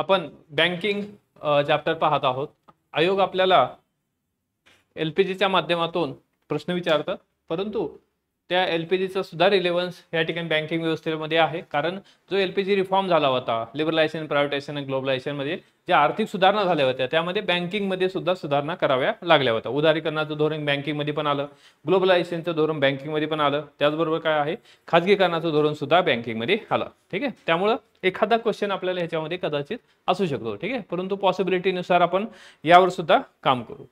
आपण banking chapter पाहत आहोत आयोग आपल्याला एल पी जीच्या माध्यमातून प्रश्न विचारतात परंतु त्या एल पी जीचा सुद्धा रिलेव्हन्स या ठिकाणी बँकिंग व्यवस्थेमध्ये आहे कारण जो एल पी जी रिफॉर्म झाला होता लिबरलायझेशन प्रायव्हेटायझेशन आणि ग्लोबलायझेशनमध्ये ज्या आर्थिक सुधारणा झाल्या होत्या त्यामध्ये बँकिंगमध्ये सुद्धा सुधारणा कराव्या लागल्या होत्या उदारीकरणाचं धोरण बँकिंगमध्ये पण आलं ग्लोबलायझेशनचं धोरण बँकिंगमध्ये पण आलं त्याचबरोबर काय आहे खाजगीकरणाचं धोरण सुद्धा बँकिंगमध्ये आलं ठीक आहे त्यामुळं एखादा क्वेश्चन आपल्याला ह्याच्यामध्ये कदाचित असू शकतो ठीक आहे परंतु पॉसिबिलिटीनुसार आपण यावर सुद्धा काम करू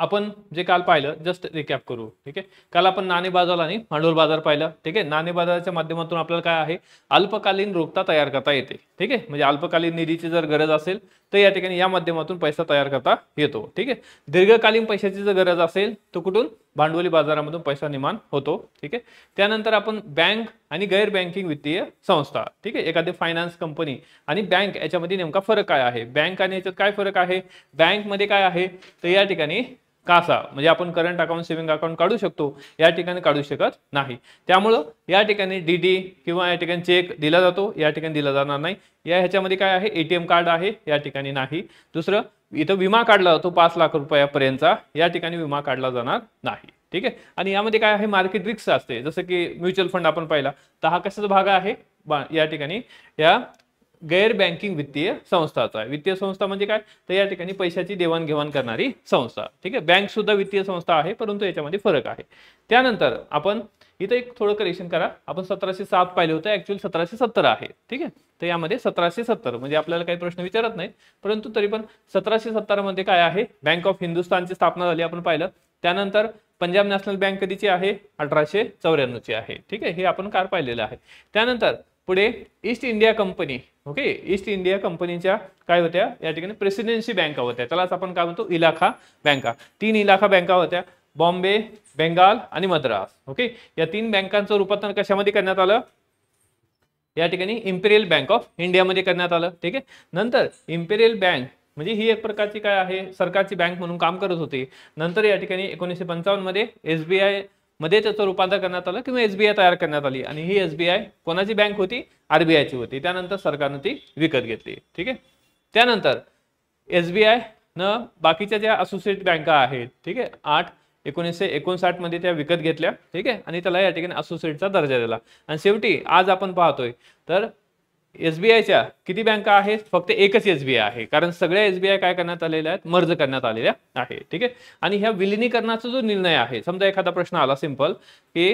आपण जे काल पाहिलं जस्ट रिकॅप करू ठीक आहे काल आपण नाणे बाजार आणि भांडवल बाजार पाहिलं ठीक आहे नाणे बाजाराच्या माध्यमातून आपल्याला काय आहे अल्पकालीन रोखता तयार करता येते ठीक आहे म्हणजे अल्पकालीन निधीची जर गरज असेल तर या ठिकाणी या माध्यमातून पैसा तयार करता येतो ठीक आहे दीर्घकालीन पैशाची जर गरज असेल तर कुठून भांडवली बाजारामधून पैसा निर्माण होतो ठीक आहे त्यानंतर आपण बँक आणि गैर बँकिंग वित्तीय संस्था ठीक आहे एखादी फायनान्स कंपनी आणि बँक याच्यामध्ये नेमका फरक काय आहे बँक आणि याच्यात काय फरक आहे बँकमध्ये काय आहे तर या ठिकाणी कासा म्हणजे आपण करंट अकाउंट सेव्हिंग अकाउंट काढू शकतो या ठिकाणी काढू शकत नाही त्यामुळं या ठिकाणी डी किंवा या ठिकाणी चेक दिला जातो या ठिकाणी दिला जाणार नाही या ह्याच्यामध्ये काय आहे एटीएम कार्ड आहे या ठिकाणी नाही दुसरं इथं विमा काढला जातो पाच लाख रुपयापर्यंतचा या ठिकाणी विमा काढला जाणार नाही ठीक आहे आणि यामध्ये काय आहे मार्केट रिक्स असते जसं की म्युच्युअल फंड आपण पाहिला तर हा कशाचा भाग आहे या ठिकाणी या गैर बँकिंग वित्तीय संस्थाचा आहे वित्तीय संस्था म्हणजे काय तर या ठिकाणी पैशाची देवाणघेवाण करणारी संस्था ठीक आहे बँक सुद्धा वित्तीय संस्था आहे परंतु याच्यामध्ये फरक आहे त्यानंतर आपण इथं एक थोडं करेक्शन करा आपण सतराशे सात पाहिलं होतं ऍक्च्युअली सतराशे सत्तर आहे ठीक आहे तर यामध्ये सतराशे सत्तर म्हणजे आपल्याला काही प्रश्न विचारत नाही परंतु तरी पण सतराशे सत्तर मध्ये काय आहे बँक ऑफ हिंदुस्थानची स्थापना झाली आपण पाहिलं त्यानंतर पंजाब नॅशनल बँक कधीची आहे अठराशे चौऱ्याण्णवची आहे ठीक आहे हे आपण कार पाहिलेलं आहे त्यानंतर पुढे East India company okay East India कंपनीच्या काय होत्या या ठिकाणी प्रेसिडेन्सी बँका होत्या त्यालाच आपण काय म्हणतो इलाखा बँका तीन इलाखा बँका होत्या बॉम्बे बेंगाल आणि मद्रास ओके या तीन बँकांचं रूपांतर कशामध्ये करण्यात आलं या ठिकाणी इम्पेरियल बँक ऑफ इंडियामध्ये करण्यात आलं ठीक आहे नंतर इम्पेरियल बँक म्हणजे ही एक प्रकारची काय आहे सरकारची बँक म्हणून काम करत होती नंतर या ठिकाणी एकोणीसशे पंचावन्नमध्ये एस बी आय मध्ये त्याचं रूपांतर करण्यात आलं किंवा एसबीआय तयार करण्यात आली आणि ही एसबीआय कोणाची बँक होती आरबीआयची होती त्यानंतर सरकारनं ती विकत घेतली ठीक आहे त्यानंतर एसबीआय न बाकीच्या ज्या असोसिएट बँका आहेत ठीक आहे आठ एकोणीसशे एकोणसाठ मध्ये त्या विकत घेतल्या ठीक आहे आणि त्याला या ठिकाणी असोसिएटचा दर्जा दिला आणि शेवटी आज आपण पाहतोय तर एसबीआयच्या किती बँका आहेत फक्त एकच एसबीआय आहे कारण सगळ्या एसबीआय काय करण्यात आलेल्या आहेत मर्ज करण्यात आलेल्या आहे ठीक आहे आणि ह्या विलिनीकरणाचा जो निर्णय आहे समजा एखादा प्रश्न आला सिंपल की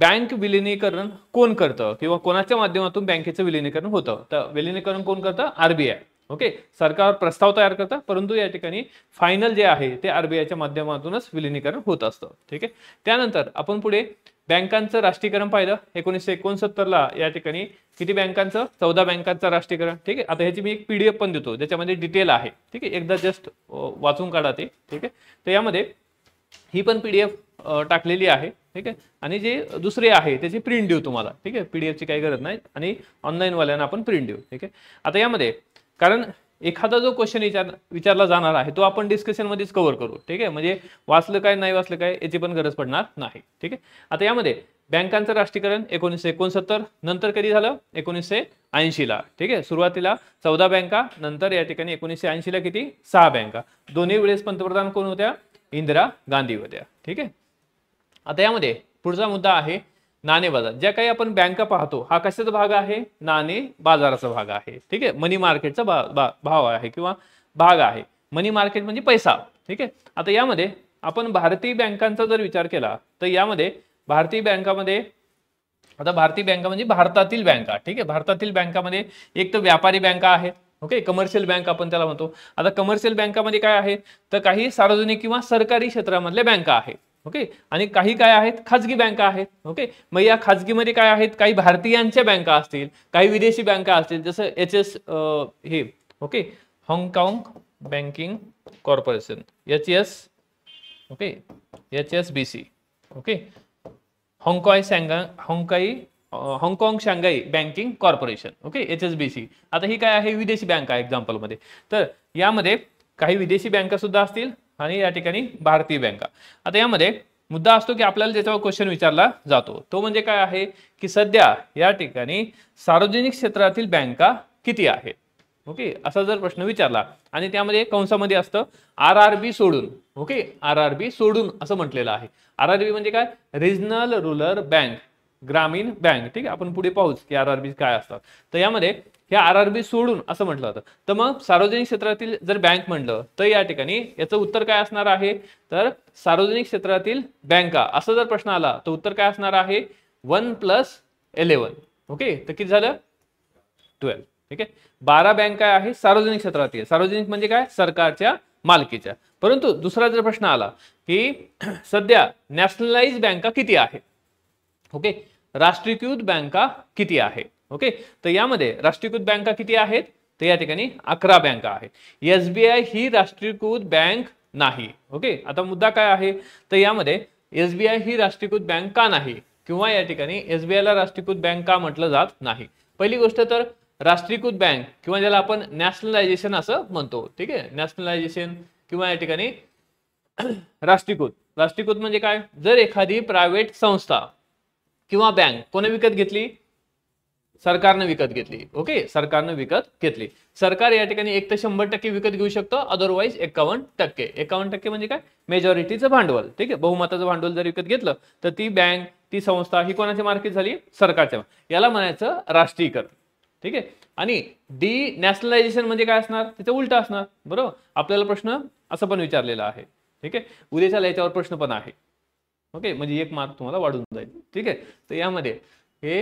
बँक विलिनीकरण कोण करतं किंवा कोणाच्या माध्यमातून बँकेचं विलिनीकरण होतं तर विलिनीकरण कोण करतं आरबीआय ओके सरकार प्रस्ताव तयार करतं परंतु या ठिकाणी फायनल जे आहे ते आरबीआयच्या माध्यमातूनच विलिनीकरण होत असतं ठीक आहे त्यानंतर आपण पुढे बँकांचं राष्ट्रीयकरण पाहिलं एकोणीसशे एकोणसत्तरला या ठिकाणी किती बँकांचं चौदा बँकांचं राष्ट्रीयकरण ठीक आहे आता ह्याची मी एक पीडीएफ पण देतो ज्याच्यामध्ये डिटेल आहे ठीक आहे एकदा जस्ट वाचून काढा ते ठीक आहे तर यामध्ये ही पण पीडीएफ टाकलेली आहे ठीक आहे आणि जे दुसरे आहे त्याची प्रिंट देऊ तुम्हाला ठीक आहे पीडीएफची काही गरज नाही आणि ऑनलाईनवाल्यांना आपण प्रिंट देऊ ठीक आहे आता यामध्ये कारण एखादा जो क्वेश्चन विचार विचारला जाणार आहे तो आपण डिस्कशनमध्येच कव्हर करू ठीक आहे म्हणजे वाचलं काय नाही वाचलं काय याची पण गरज पडणार नाही ठीक आहे आता यामध्ये बँकांचं राष्ट्रीयकरण एकोणीसशे एकोणसत्तर नंतर कधी झालं एकोणीसशे ऐंशीला ठीक आहे सुरुवातीला चौदा बँका नंतर या ठिकाणी एकोणीसशे ऐंशीला किती सहा बँका दोन्ही वेळेस पंतप्रधान कोण होत्या इंदिरा गांधी होत्या ठीक आहे आता यामध्ये पुढचा मुद्दा आहे नाणे बाजार ज्या काही आपण बँका पाहतो हा कशाचा भाग आहे नाणे बाजाराचा भाग आहे ठीक आहे मनी मार्केटचा भाव आहे किंवा भाग आहे मनी मार्केट म्हणजे पैसा ठीक आहे आता यामध्ये आपण भारतीय बँकांचा जर विचार केला तर यामध्ये भारतीय बँकामध्ये आता भारतीय बँका म्हणजे भारतातील बँका ठीक आहे भारतातील बँकामध्ये एक तर व्यापारी बँका आहे ओके कमर्शियल बँक आपण त्याला म्हणतो आता कमर्शियल बँकामध्ये काय आहे तर काही सार्वजनिक किंवा सरकारी क्षेत्रामधल्या बँका आहेत ओके आणि काही काय आहेत खाजगी बँका आहेत ओके मग या खाजगीमध्ये काय आहेत काही भारतीयांच्या बँका असतील काही विदेशी बँका असतील जसं एच एस हे ओके हाँगकाँग banking corporation H S okay H S B C okay हाँगकाँग सँगा हाँगकाई हाँगकाँग Shanghai banking corporation okay H S B C आता ही काय आहे विदेशी बँक आहे एक्झाम्पलमध्ये तर यामध्ये काही विदेशी बँका सुद्धा असतील आणि या ठिकाणी भारतीय बँका आता यामध्ये मुद्दा असतो की आपल्याला ज्याच्यावर क्वेश्चन विचारला जातो तो म्हणजे काय आहे की सध्या या ठिकाणी सार्वजनिक क्षेत्रातील बँका किती आहेत ओके असा जर प्रश्न विचारला आणि त्यामध्ये कंसामध्ये असतं आर आर बी सोडून ओके आर आर बी सोडून असं म्हटलेलं आहे आर आर बी म्हणजे काय रिजनल रुरल बँक ग्रामीण बँक ठीक आहे आपण पुढे पाहूच की आर आर बी काय असतात तर यामध्ये हे आर आर बी सोडून असं म्हटलं होतं तर मग सार्वजनिक क्षेत्रातील जर बँक म्हणलं तर या ठिकाणी याचं उत्तर काय असणार आहे तर सार्वजनिक क्षेत्रातील बँका असं जर प्रश्न आला तर उत्तर काय असणार आहे वन प्लस एलेवन ओके तर किती झालं ट्वेल्व ठीक आहे बारा बँका आहे सार्वजनिक क्षेत्रातील सार्वजनिक म्हणजे काय सरकारच्या मालकीच्या परंतु दुसरा जर प्रश्न आला की सध्या नॅशनलाइज बँका किती आहे ओके राष्ट्रीयकृत बँका किती आहे ओके तर यामध्ये राष्ट्रीयकृत बँका किती आहेत तर या ठिकाणी अकरा बँका आहेत एसबीआय ही राष्ट्रीयकृत बँक नाही ओके आता मुद्दा काय आहे तर यामध्ये एसबीआय ही राष्ट्रीयकृत बँक का नाही किंवा या ठिकाणी एसबीआयला राष्ट्रीयकृत बँक का म्हटलं जात नाही पहिली गोष्ट तर राष्ट्रीयकृत बँक किंवा ज्याला आपण नॅशनलायझेशन असं म्हणतो ठीक आहे नॅशनलायझेशन किंवा या ठिकाणी राष्ट्रीयकृत राष्ट्रीयकृत म्हणजे काय जर एखादी प्रायव्हेट संस्था किंवा बँक कोणी विकत घेतली सरकारनं विकत घेतली ओके सरकारनं विकत घेतली सरकार या ठिकाणी एक तर शंभर टक्के विकत घेऊ शकतो अदरवाईज एकावन्न टक्के एकावन्न टक्के म्हणजे काय मेजॉरिटीचं भांडवल ठीक आहे बहुमताचं भांडवल जर विकत घेतलं तर ती बँक ती संस्था ही कोणाची मार्केट झाली सरकारच्या याला म्हणायचं राष्ट्रीयकरण ठीक आहे आणि डी नॅशनलायझेशन म्हणजे काय असणार त्याचं उलट असणार बरोबर आपल्याला प्रश्न असं पण विचारलेला आहे ठीक आहे उद्याच्या याच्यावर प्रश्न पण आहे ओके म्हणजे एक मार्क तुम्हाला वाढून जाईल ठीक आहे तर यामध्ये हे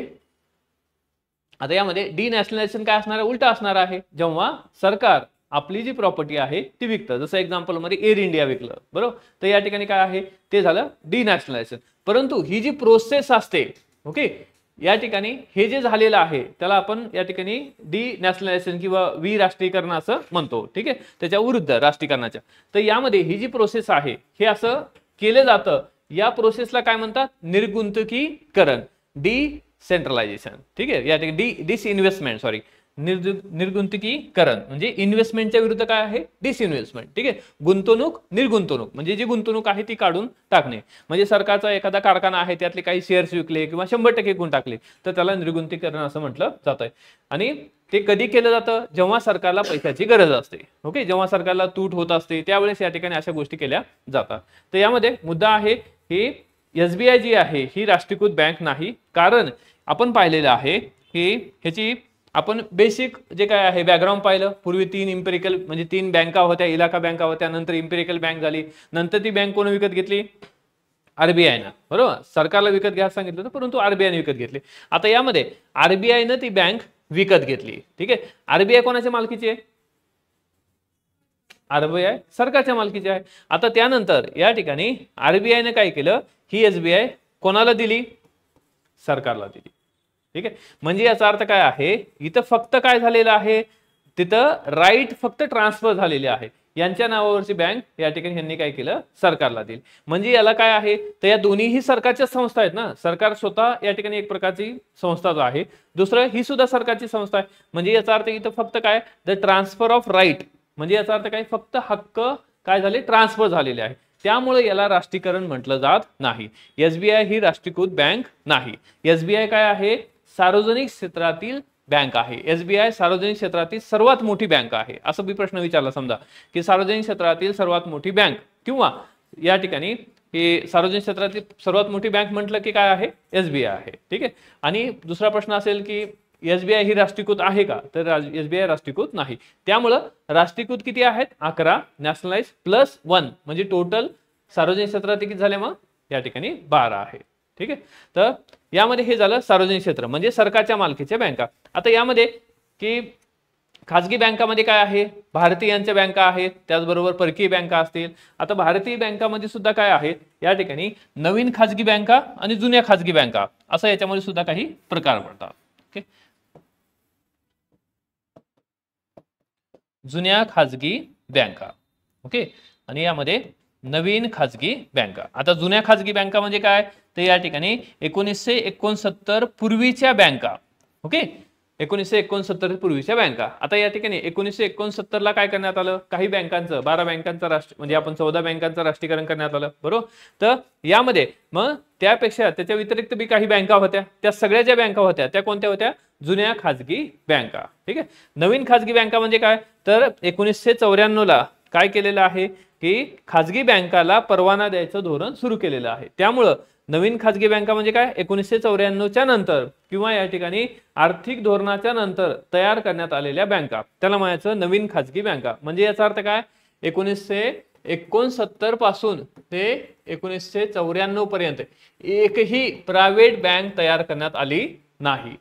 आता यामध्ये डी नॅशनलायझेशन काय असणार आहे उलट असणार आहे जेव्हा सरकार आपली जी प्रॉपर्टी आहे ती विकतं जसं एक्झाम्पलमध्ये एअर इंडिया विकलं बरोबर तर या ठिकाणी काय आहे ते झालं डी नॅशनलायझेशन परंतु ही जी प्रोसेस असते ओके या ठिकाणी हे जे झालेलं आहे त्याला आपण या ठिकाणी डी नॅशनलायझेशन किंवा वी राष्ट्रीयकरण असं म्हणतो ठीक आहे त्याच्या विरुद्ध राष्ट्रीयकरणाच्या तर यामध्ये ही जी प्रोसेस आहे हे असं केलं जातं या प्रोसेसला काय म्हणतात निर्गुंतकीकरण डी सेंट्रलायझेशन ठीक आहे या ठिकाणी डी डिसइन्व्हेस्टमेंट सॉरी निर्गुंतुकीकरण म्हणजे इन्व्हेस्टमेंटच्या विरुद्ध काय आहे डिसइन्व्हेस्टमेंट ठीक आहे गुंतवणूक निर्गुंतवणूक म्हणजे जी गुंतवणूक आहे ती काढून टाकणे म्हणजे सरकारचा एखादा कारखाना आहे त्यातले काही शेअर्स विकले किंवा शंभर टक्के गुण टाकले तर त्याला निर्गुंतीकरण असं म्हटलं जात आहे आणि ते कधी केलं जातं जेव्हा सरकारला पैशाची गरज असते ओके जेव्हा सरकारला तूट होत असते त्यावेळेस या ठिकाणी अशा गोष्टी केल्या जातात तर यामध्ये मुद्दा आहे की एसबीआय जी आहे ही राष्ट्रीयकृत बँक नाही कारण आपण पाहिलेलं आहे की ह्याची आपण बेसिक जे काय आहे बॅकग्राऊंड पाहिलं पूर्वी तीन इम्पेरिकल म्हणजे तीन बँका होत्या इलाका बँका होत्या नंतर इम्पेरिकल बँक झाली नंतर ती बँक कोण विकत घेतली आरबीआयनं बरोबर सरकारला विकत घ्यायला सांगितलं होतं परंतु आरबीआयने विकत घेतली आता यामध्ये आरबीआयनं ती बँक विकत घेतली ठीक आहे आरबीआय कोणाच्या मालकीची आहे आरबीआय सरकारच्या मालकीची आहे आता त्यानंतर या ठिकाणी ने काय केलं ही एसबीआय कोणाला दिली सरकारला दिली ठीक आहे म्हणजे याचा अर्थ काय आहे इथं फक्त काय झालेलं आहे तिथं राईट फक्त ट्रान्सफर झालेले आहे यांच्या नावावरची बँक या ठिकाणी यांनी काय केलं सरकारला दिली म्हणजे याला काय आहे तर या दोन्हीही सरकारच्या संस्था आहेत ना सरकार स्वतः या ठिकाणी एक प्रकारची जो आहे दुसरं ही सुद्धा सरकारची संस्था आहे म्हणजे याचा अर्थ इथं फक्त काय द ट्रान्सफर ऑफ राईट म्हणजे याचा अर्थ काय फक्त हक्क काय झाले ट्रान्सफर झालेले आहे त्यामुळे याला राष्ट्रीयकरण म्हटलं जात नाही एसबीआय ही राष्ट्रीयकृत बँक नाही एसबीआय काय आहे सार्वजनिक क्षेत्रातील बँक आहे एसबीआय सार्वजनिक क्षेत्रातील सर्वात मोठी बँक आहे असं बी प्रश्न विचारला समजा की सार्वजनिक क्षेत्रातील सर्वात मोठी बँक किंवा या ठिकाणी हे सार्वजनिक क्षेत्रातील सर्वात मोठी बँक म्हटलं की काय आहे एसबीआय आहे ठीक आहे आणि दुसरा प्रश्न असेल की एसबीआय ही राष्ट्रीयकृत आहे का तर एसबीआय राष्ट्रीयकृत नाही त्यामुळं राष्ट्रीयकृत किती आहेत अकरा नॅशनलाइज प्लस वन म्हणजे टोटल सार्वजनिक क्षेत्रात किती झाले मग या ठिकाणी बारा आहे ठीक आहे तर यामध्ये हे झालं सार्वजनिक क्षेत्र म्हणजे सरकारच्या मालकीच्या बँका आता यामध्ये की खाजगी बँकामध्ये काय आहे भारतीयांच्या बँका आहेत त्याचबरोबर परकीय बँका असतील आता भारतीय बँकामध्ये सुद्धा काय आहे या ठिकाणी नवीन खाजगी बँका आणि जुन्या खाजगी बँका असं याच्यामध्ये सुद्धा काही प्रकार पडतात ओके जुन्या खाजगी बँका ओके आणि यामध्ये नवीन खाजगी बँका आता जुन्या खाजगी बँका म्हणजे काय तर या ठिकाणी एकोणीसशे एकोणसत्तर पूर्वीच्या बँका ओके एकोणीसशे एकोणसत्तर पूर्वीच्या बँका आता या ठिकाणी एकोणीसशे ला काय करण्यात आलं काही बँकांचं बारा बँकांचं राष्ट्र म्हणजे आपण चौदा बँकांचं राष्ट्रीयकरण करण्यात आलं बरोबर तर यामध्ये मग त्यापेक्षा त्याच्या व्यतिरिक्त बी काही बँका होत्या त्या सगळ्या ज्या बँका होत्या त्या कोणत्या होत्या जुन्या खाजगी बँका ठीक आहे नवीन खाजगी बँका म्हणजे काय तर एकोणीसशे चौऱ्याण्णवला काय केलेलं आहे की खाजगी बँकाला परवाना द्यायचं धोरण सुरू केलेलं आहे त्यामुळं नवीन खाजगी बँका म्हणजे काय एकोणीसशे चौऱ्याण्णवच्या नंतर किंवा या ठिकाणी आर्थिक धोरणाच्या नंतर तयार करण्यात आलेल्या बँका त्याला म्हणायचं नवीन खाजगी बँका म्हणजे याचा अर्थ काय एकोणीसशे एकोणसत्तर पासून ते एकोणीसशे चौऱ्याण्णव पर्यंत एकही प्रायव्हेट बँक तयार करण्यात आली नाही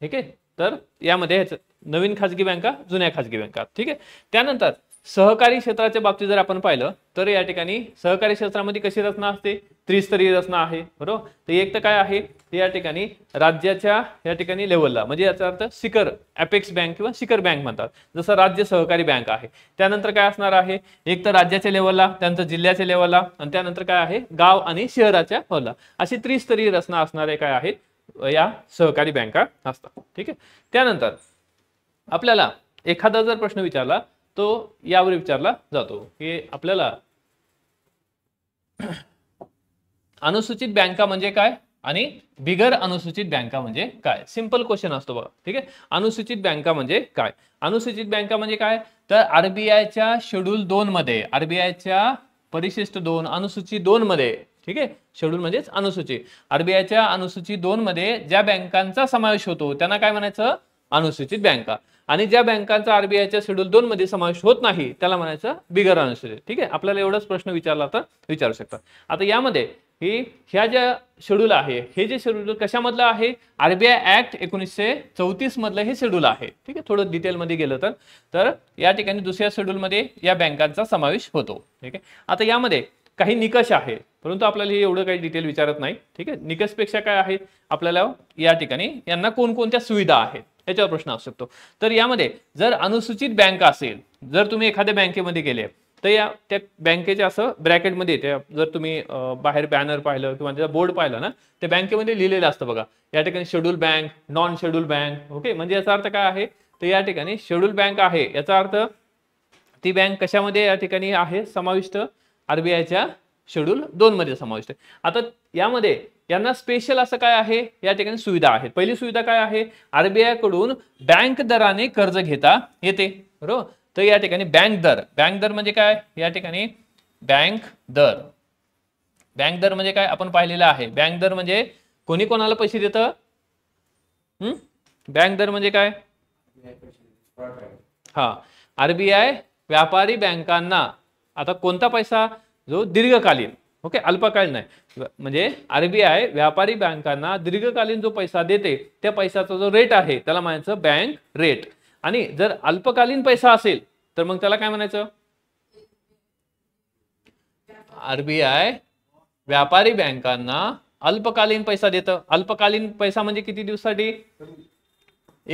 ठीक आहे तर यामध्ये नवीन खाजगी बँका जुन्या खाजगी बँका ठीक आहे त्यानंतर सहकारी क्षेत्राच्या बाबतीत जर आपण पाहिलं तर या ठिकाणी सहकारी क्षेत्रामध्ये कशी रचना असते त्रिस्तरीय रचना आहे बरोबर तर एक तर काय आहे ते या ठिकाणी राज्याच्या या ठिकाणी लेवलला म्हणजे याचा अर्थ शिखर अपेक्स बँक किंवा शिखर बँक म्हणतात जसं राज्य सहकारी बँक आहे त्यानंतर काय असणार आहे एक तर राज्याच्या लेवलला त्यानंतर जिल्ह्याच्या लेवलला आणि त्यानंतर काय आहे गाव आणि शहराच्या लेवलला अशी त्रिस्तरीय रचना असणारे काय आहेत या सहकारी बँका असतात ठीक आहे त्यानंतर आपल्याला एखादा जर प्रश्न विचारला तो यावर विचारला जातो की आपल्याला अनुसूचित बँका म्हणजे काय आणि बिगर अनुसूचित बँका म्हणजे काय सिंपल क्वेश्चन असतो बघा ठीक आहे अनुसूचित बँका म्हणजे काय अनुसूचित बँका म्हणजे काय तर आरबीआयच्या शेड्यूल दोन मध्ये आरबीआयच्या परिशिष्ट दोन अनुसूचित दोन मध्ये ठीक आहे शेड्यूल म्हणजेच अनुसूची आरबीआयच्या अनुसूची दोन मध्ये ज्या बँकांचा समावेश होतो त्यांना काय म्हणायचं अनुसूचित बँका आणि ज्या बँकांचा आरबीआयच्या शेड्यूल दोन मध्ये समावेश होत नाही त्याला म्हणायचं बिगर अनशेड्यूल ठीक आहे आपल्याला एवढाच प्रश्न विचारला तर विचारू शकतात आता यामध्ये ही ह्या ज्या शेड्यूल आहे हे जे शेड्यूल कशामधलं आहे आरबीआय ऍक्ट एकोणीसशे चौतीस मधलं हे शेड्यूल आहे ठीक आहे थोडं डिटेलमध्ये गेलं तर तर या ठिकाणी दुसऱ्या शेड्यूलमध्ये या बँकांचा समावेश होतो ठीक आहे आता यामध्ये काही निकष आहे परंतु आपल्याला हे एवढं काही डिटेल विचारत नाही ठीक आहे निकषपेक्षा काय आहे आपल्याला या ठिकाणी यांना कोणकोणत्या सुविधा आहेत याच्यावर प्रश्न असू शकतो तर यामध्ये जर अनुसूचित बँक असेल जर तुम्ही एखाद्या बँकेमध्ये गेले तर या त्या बँकेच्या असं ब्रॅकेटमध्ये त्या जर तुम्ही बाहेर बॅनर पाहिलं किंवा त्याचा बोर्ड पाहिलं ना त्या बँकेमध्ये लिहिलेलं असतं बघा या ठिकाणी schedule bank non schedule bank okay म्हणजे याचा अर्थ काय आहे तर या ठिकाणी शेड्यूल बँक आहे याचा अर्थ ती बँक कशामध्ये या ठिकाणी आहे समाविष्ट आरबीआयच्या शेड्यूल दोन मध्ये समाविष्ट आहे आता यामध्ये यांना स्पेशल असं काय आहे या ठिकाणी सुविधा आहे पहिली सुविधा काय आहे आरबीआय कडून बँक दराने कर्ज घेता येते बरोबर तर या ठिकाणी बँक दर बँक दर म्हणजे काय या ठिकाणी बँक दर बँक दर म्हणजे काय आपण पाहिलेलं आहे बँक दर म्हणजे कोणी कोणाला पैसे देतं बँक दर म्हणजे काय हा आरबीआय व्यापारी बँकांना आता कोणता पैसा जो दीर्घकालीन ओके अल्पकालीन आहे म्हणजे आय व्यापारी बँकांना दीर्घकालीन जो पैसा देते त्या पैशाचा जो रेट आहे त्याला म्हणायचं बँक रेट आणि जर अल्पकालीन पैसा असेल तर मग त्याला काय म्हणायचं आय व्यापारी बँकांना अल्पकालीन पैसा देतं अल्पकालीन पैसा म्हणजे किती दिवसासाठी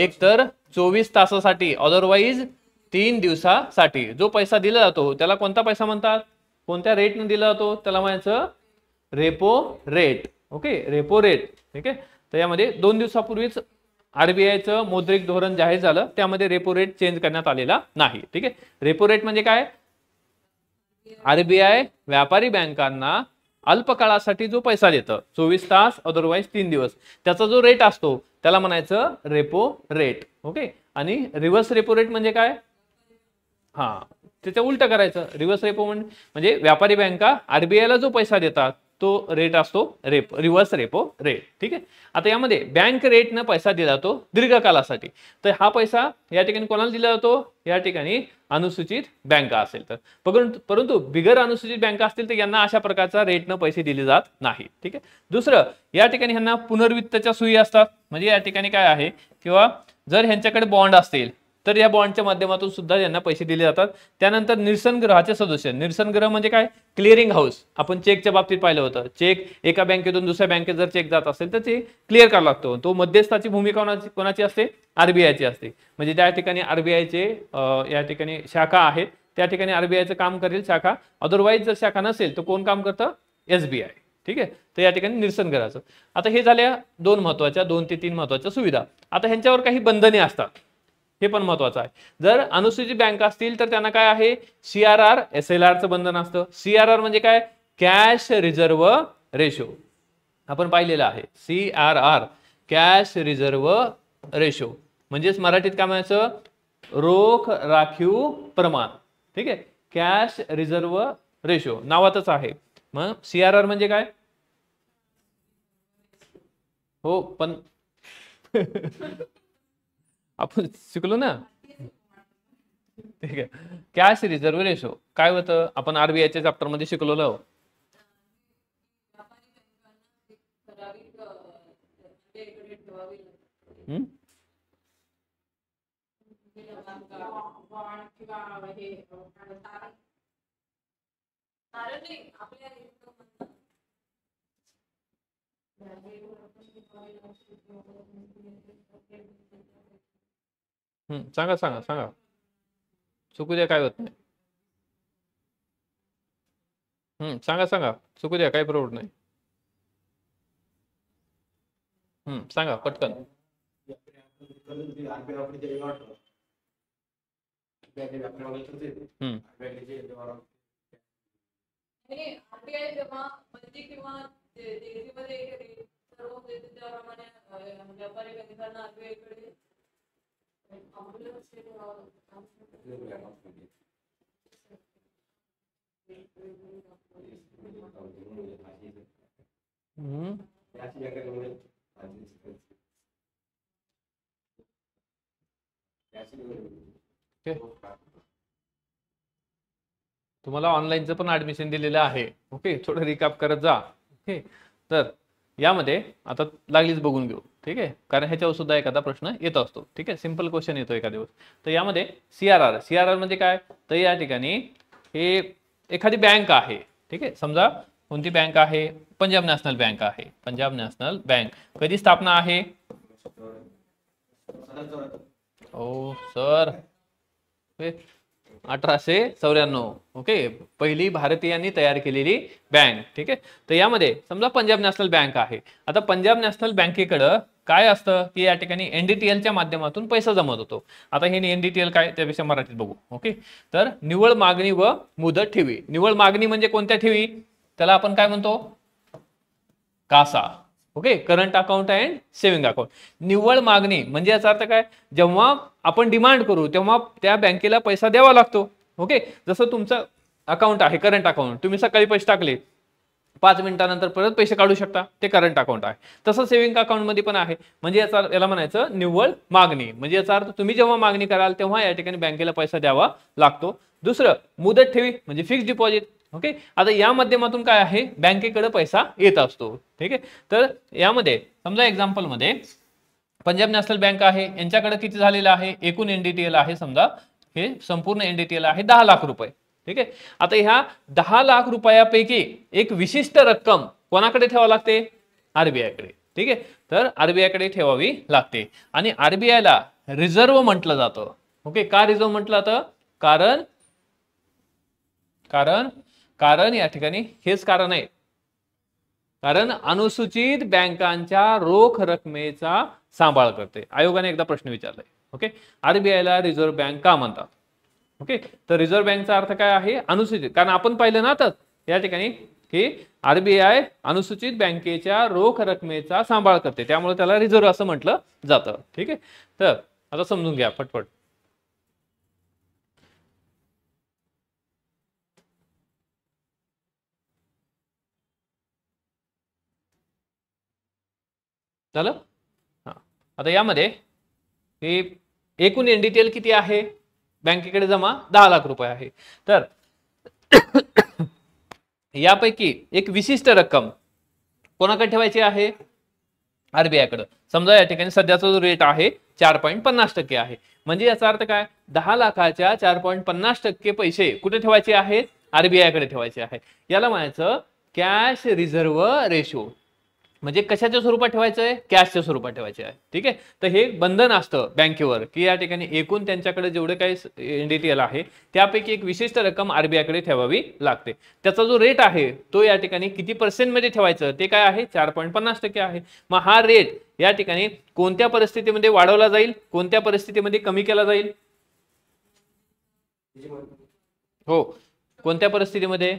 एक तर चोवीस तासासाठी अदरवाईज तीन दिवसासाठी जो पैसा दिला जातो त्याला कोणता पैसा म्हणतात कोणत्या रेटने दिला जातो त्याला म्हणायचं repo rate okay repo rate ठीक आहे तर यामध्ये दोन दिवसापूर्वीच आरबीआयचं मौद्रिक धोरण जाहीर झालं त्यामध्ये रेपो रेट चेंज करण्यात आलेला नाही ठीक आहे रेपो रेट म्हणजे काय आरबीआय व्यापारी बँकांना अल्प काळासाठी जो पैसा देतं चोवीस तास अदरवाईज तीन दिवस त्याचा जो रेट असतो त्याला म्हणायचं रेपो रेट ओके आणि रिव्हर्स रेपो रेट म्हणजे काय हा त्याच्या उलट करायचं रिव्हर्स रेपो म्हणजे व्यापारी बँका आरबीआयला जो पैसा देतात तो रेट असतो रेप रिव्हर्स रेपो रेट ठीक आहे आता यामध्ये बँक रेटनं पैसा दिला जातो दीर्घकालासाठी तर हा पैसा या ठिकाणी कोणाला दिला जातो या ठिकाणी अनुसूचित बँका असेल तर परंतु परंतु बिगर अनुसूचित बँका असतील तर यांना अशा प्रकारचा रेटनं पैसे दिले जात नाही ठीक आहे दुसरं या ठिकाणी ह्यांना पुनर्वित्तच्या सुई असतात म्हणजे या ठिकाणी काय आहे किंवा जर ह्यांच्याकडे बॉन्ड असतील तर या बॉन्डच्या माध्यमातून सुद्धा यांना पैसे दिले जातात त्यानंतर निरसन ग्रहाचे सदस्य निरसन ग्रह म्हणजे काय क्लिअरिंग हाऊस आपण चेकच्या बाबतीत पाहिलं होतं चेक एका बँकेतून दुसऱ्या बँकेत जर चेक जात असेल तर ते क्लिअर करावा लागतो तो मध्यस्थाची भूमिका कोणाची कोणाची असते आरबीआयची असते म्हणजे त्या ठिकाणी आरबीआयचे या ठिकाणी शाखा आहेत त्या ठिकाणी आरबीआयचं काम करेल शाखा अदरवाईज जर शाखा नसेल तर कोण काम करतं एसबीआय ठीक आहे तर या ठिकाणी निरसन करायचं आता हे झाल्या दोन महत्वाच्या दोन ते तीन महत्वाच्या सुविधा आता ह्यांच्यावर काही बंधने असतात हे पण महत्वाचं आहे जर अनुसूचित बँक असतील तर त्यांना काय आहे सी आर एस एल आरचं बंधन असतं सी आर आर म्हणजे काय कॅश रिझर्व रेशो आपण पाहिलेलं आहे C R R cash reserve ratio म्हणजेच मराठीत काय म्हणायचं रोख राखीव प्रमाण ठीक आहे कॅश रिझर्व रेशो नावातच आहे मग सी आर आर म्हणजे काय हो पण आपण शिकलो ना ठीक आहे कॅश रिझर्व्ह रेशो काय होतं आपण आरबीआयच्या चॅप्टर मध्ये शिकलो हम्म, सांगा सांगा सांगा चुकू द्या काय होत नाही हम्म, सांगा सांगा चुकू द्या काही प्रॉब्लेम नाही हम्म, सांगा पटकन किंवा तुम्हाला ऑनलाईनचं पण ऍडमिशन दिलेलं आहे ओके थोडं रिकाप करत जा ओके तर यामध्ये आता लागलीच बघून घेऊ ठीक आहे कारण ह्याच्यावर सुद्धा एखादा प्रश्न येत असतो ठीक आहे सिंपल क्वेश्चन येतो एखाद्या दिवस तर यामध्ये C R R C R R म्हणजे काय तर या ठिकाणी हे एखादी बँक आहे ठीक आहे समजा कोणती बँक आहे पंजाब नॅशनल बँक आहे पंजाब नॅशनल बँक कधी स्थापना आहे ओ सर हो, अठराशे चौऱ्याण्णव ओके पहिली भारतीयांनी तयार केलेली बँक ठीक आहे तर यामध्ये समजा पंजाब नॅशनल बँक आहे आता पंजाब नॅशनल बँकेकडं काय असतं की या ठिकाणी एनडीटीएलच्या माध्यमातून पैसा जमत होतो आता हे एनडीटीएल काय त्यापेक्षा मराठीत बघू ओके तर निवळ मागणी व मुदत ठेवी निवळ मागणी म्हणजे कोणत्या ठेवी त्याला आपण काय म्हणतो CASA okay current account and saving account निव्वळ मागणी म्हणजे याचा अर्थ काय जेव्हा आपण डिमांड करू तेव्हा त्या बँकेला पैसा द्यावा लागतो ओके जसं तुमचं अकाउंट आहे करंट अकाउंट तुम्ही सकाळी पैसे टाकले पाच मिनिटानंतर परत पैसे काढू शकता ते करंट अकाउंट आहे तसं सेव्हिंग अकाउंटमध्ये पण आहे म्हणजे याचा याला म्हणायचं निव्वळ मागणी म्हणजे याचा अर्थ तुम्ही जेव्हा मागणी कराल तेव्हा या ठिकाणी बँकेला पैसा द्यावा लागतो दुसरं मुदत ठेवी म्हणजे फिक्स्ड डिपॉझिट ओके आता या माध्यमातून काय आहे बँकेकडे पैसा येत असतो ठीक आहे तर यामध्ये समजा मध्ये पंजाब नॅशनल बँक आहे यांच्याकडे किती झालेलं आहे एकूण एनडीटीएल आहे समजा हे संपूर्ण एनडीटीएल आहे दहा लाख रुपये ठीक आहे आता ह्या दहा लाख रुपयापैकी एक विशिष्ट रक्कम कोणाकडे ठेवावी लागते आरबीआय कडे ठीक आहे तर आरबीआय कडे ठेवावी लागते आणि आरबीआयला रिझर्व्ह म्हटलं जातं ओके का रिझर्व्ह म्हटलं जातं कारण कारण कारण या ठिकाणी हेच कारण आहे कारण अनुसूचित बँकांच्या रोख रकमेचा सांभाळ करते आयोगाने एकदा प्रश्न विचारलाय ओके आरबीआयला रिझर्व्ह बँक का म्हणतात ओके तर रिझर्व्ह बँकचा अर्थ काय आहे अनुसूचित कारण आपण पाहिलं ना तर या ठिकाणी की आरबीआय अनुसूचित बँकेच्या रोख रकमेचा सांभाळ करते त्यामुळे त्याला रिझर्व्ह असं म्हटलं जातं ठीक आहे तर आता समजून घ्या फटफट झालं हां आता यामध्ये हे एकूण एन डी टी एल किती आहे बँकेकडे जमा दहा लाख रुपये आहे तर यापैकी एक विशिष्ट रक्कम कोणाकडे ठेवायची आहे कडे समजा या ठिकाणी सध्याचा जो रेट आहे चार पॉईंट पन्नास टक्के आहे म्हणजे याचा अर्थ काय दहा लाखाच्या चार पॉईंट पन्नास टक्के पैसे कुठे ठेवायचे आहेत कडे ठेवायचे आहे याला म्हणायचं कॅश रिझर्व्ह रेशो म्हणजे कशाच्या स्वरूपात ठेवायचं आहे कॅशच्या स्वरूपात ठेवायचे आहे ठीक आहे तर हे बंधन असतं बँकेवर की या ठिकाणी एकूण त्यांच्याकडे जेवढे काही एनडीटीएल आहे त्यापैकी एक विशिष्ट रक्कम आरबीआयकडे ठेवावी लागते त्याचा जो रेट आहे तो या ठिकाणी किती पर्सेंटमध्ये ठेवायचं ते काय आहे चार पॉईंट पन्नास टक्के आहे मग हा रेट या ठिकाणी कोणत्या परिस्थितीमध्ये वाढवला जाईल कोणत्या परिस्थितीमध्ये कमी केला जाईल हो कोणत्या परिस्थितीमध्ये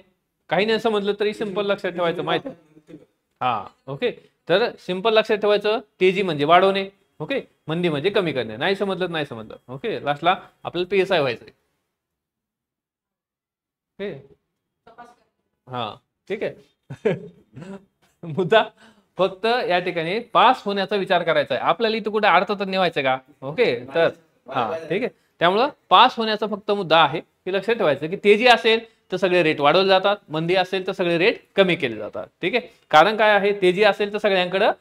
काही नाही समजलं तरी सिंपल लक्षात ठेवायचं माहिती हा ओके तर सिंपल लक्षात ठेवायचं तेजी म्हणजे वाढवणे ओके मंदी म्हणजे कमी करणे नाही समजलं नाही समजलं ओके लास्टला आपल्याला पी एस आय व्हायचं हा ठीक आहे मुद्दा फक्त या ठिकाणी पास होण्याचा विचार करायचा आहे आपल्याला इथं कुठे तर नेवायचं का ओके तर हा ठीक आहे त्यामुळं पास होण्याचा फक्त मुद्दा आहे की लक्षात ठेवायचं की तेजी असेल तर सगळे रेट वाढवले जातात मंदी असेल तर सगळे रेट कमी केले जातात ठीक आहे कारण काय आहे तेजी असेल तर सगळ्यांकडं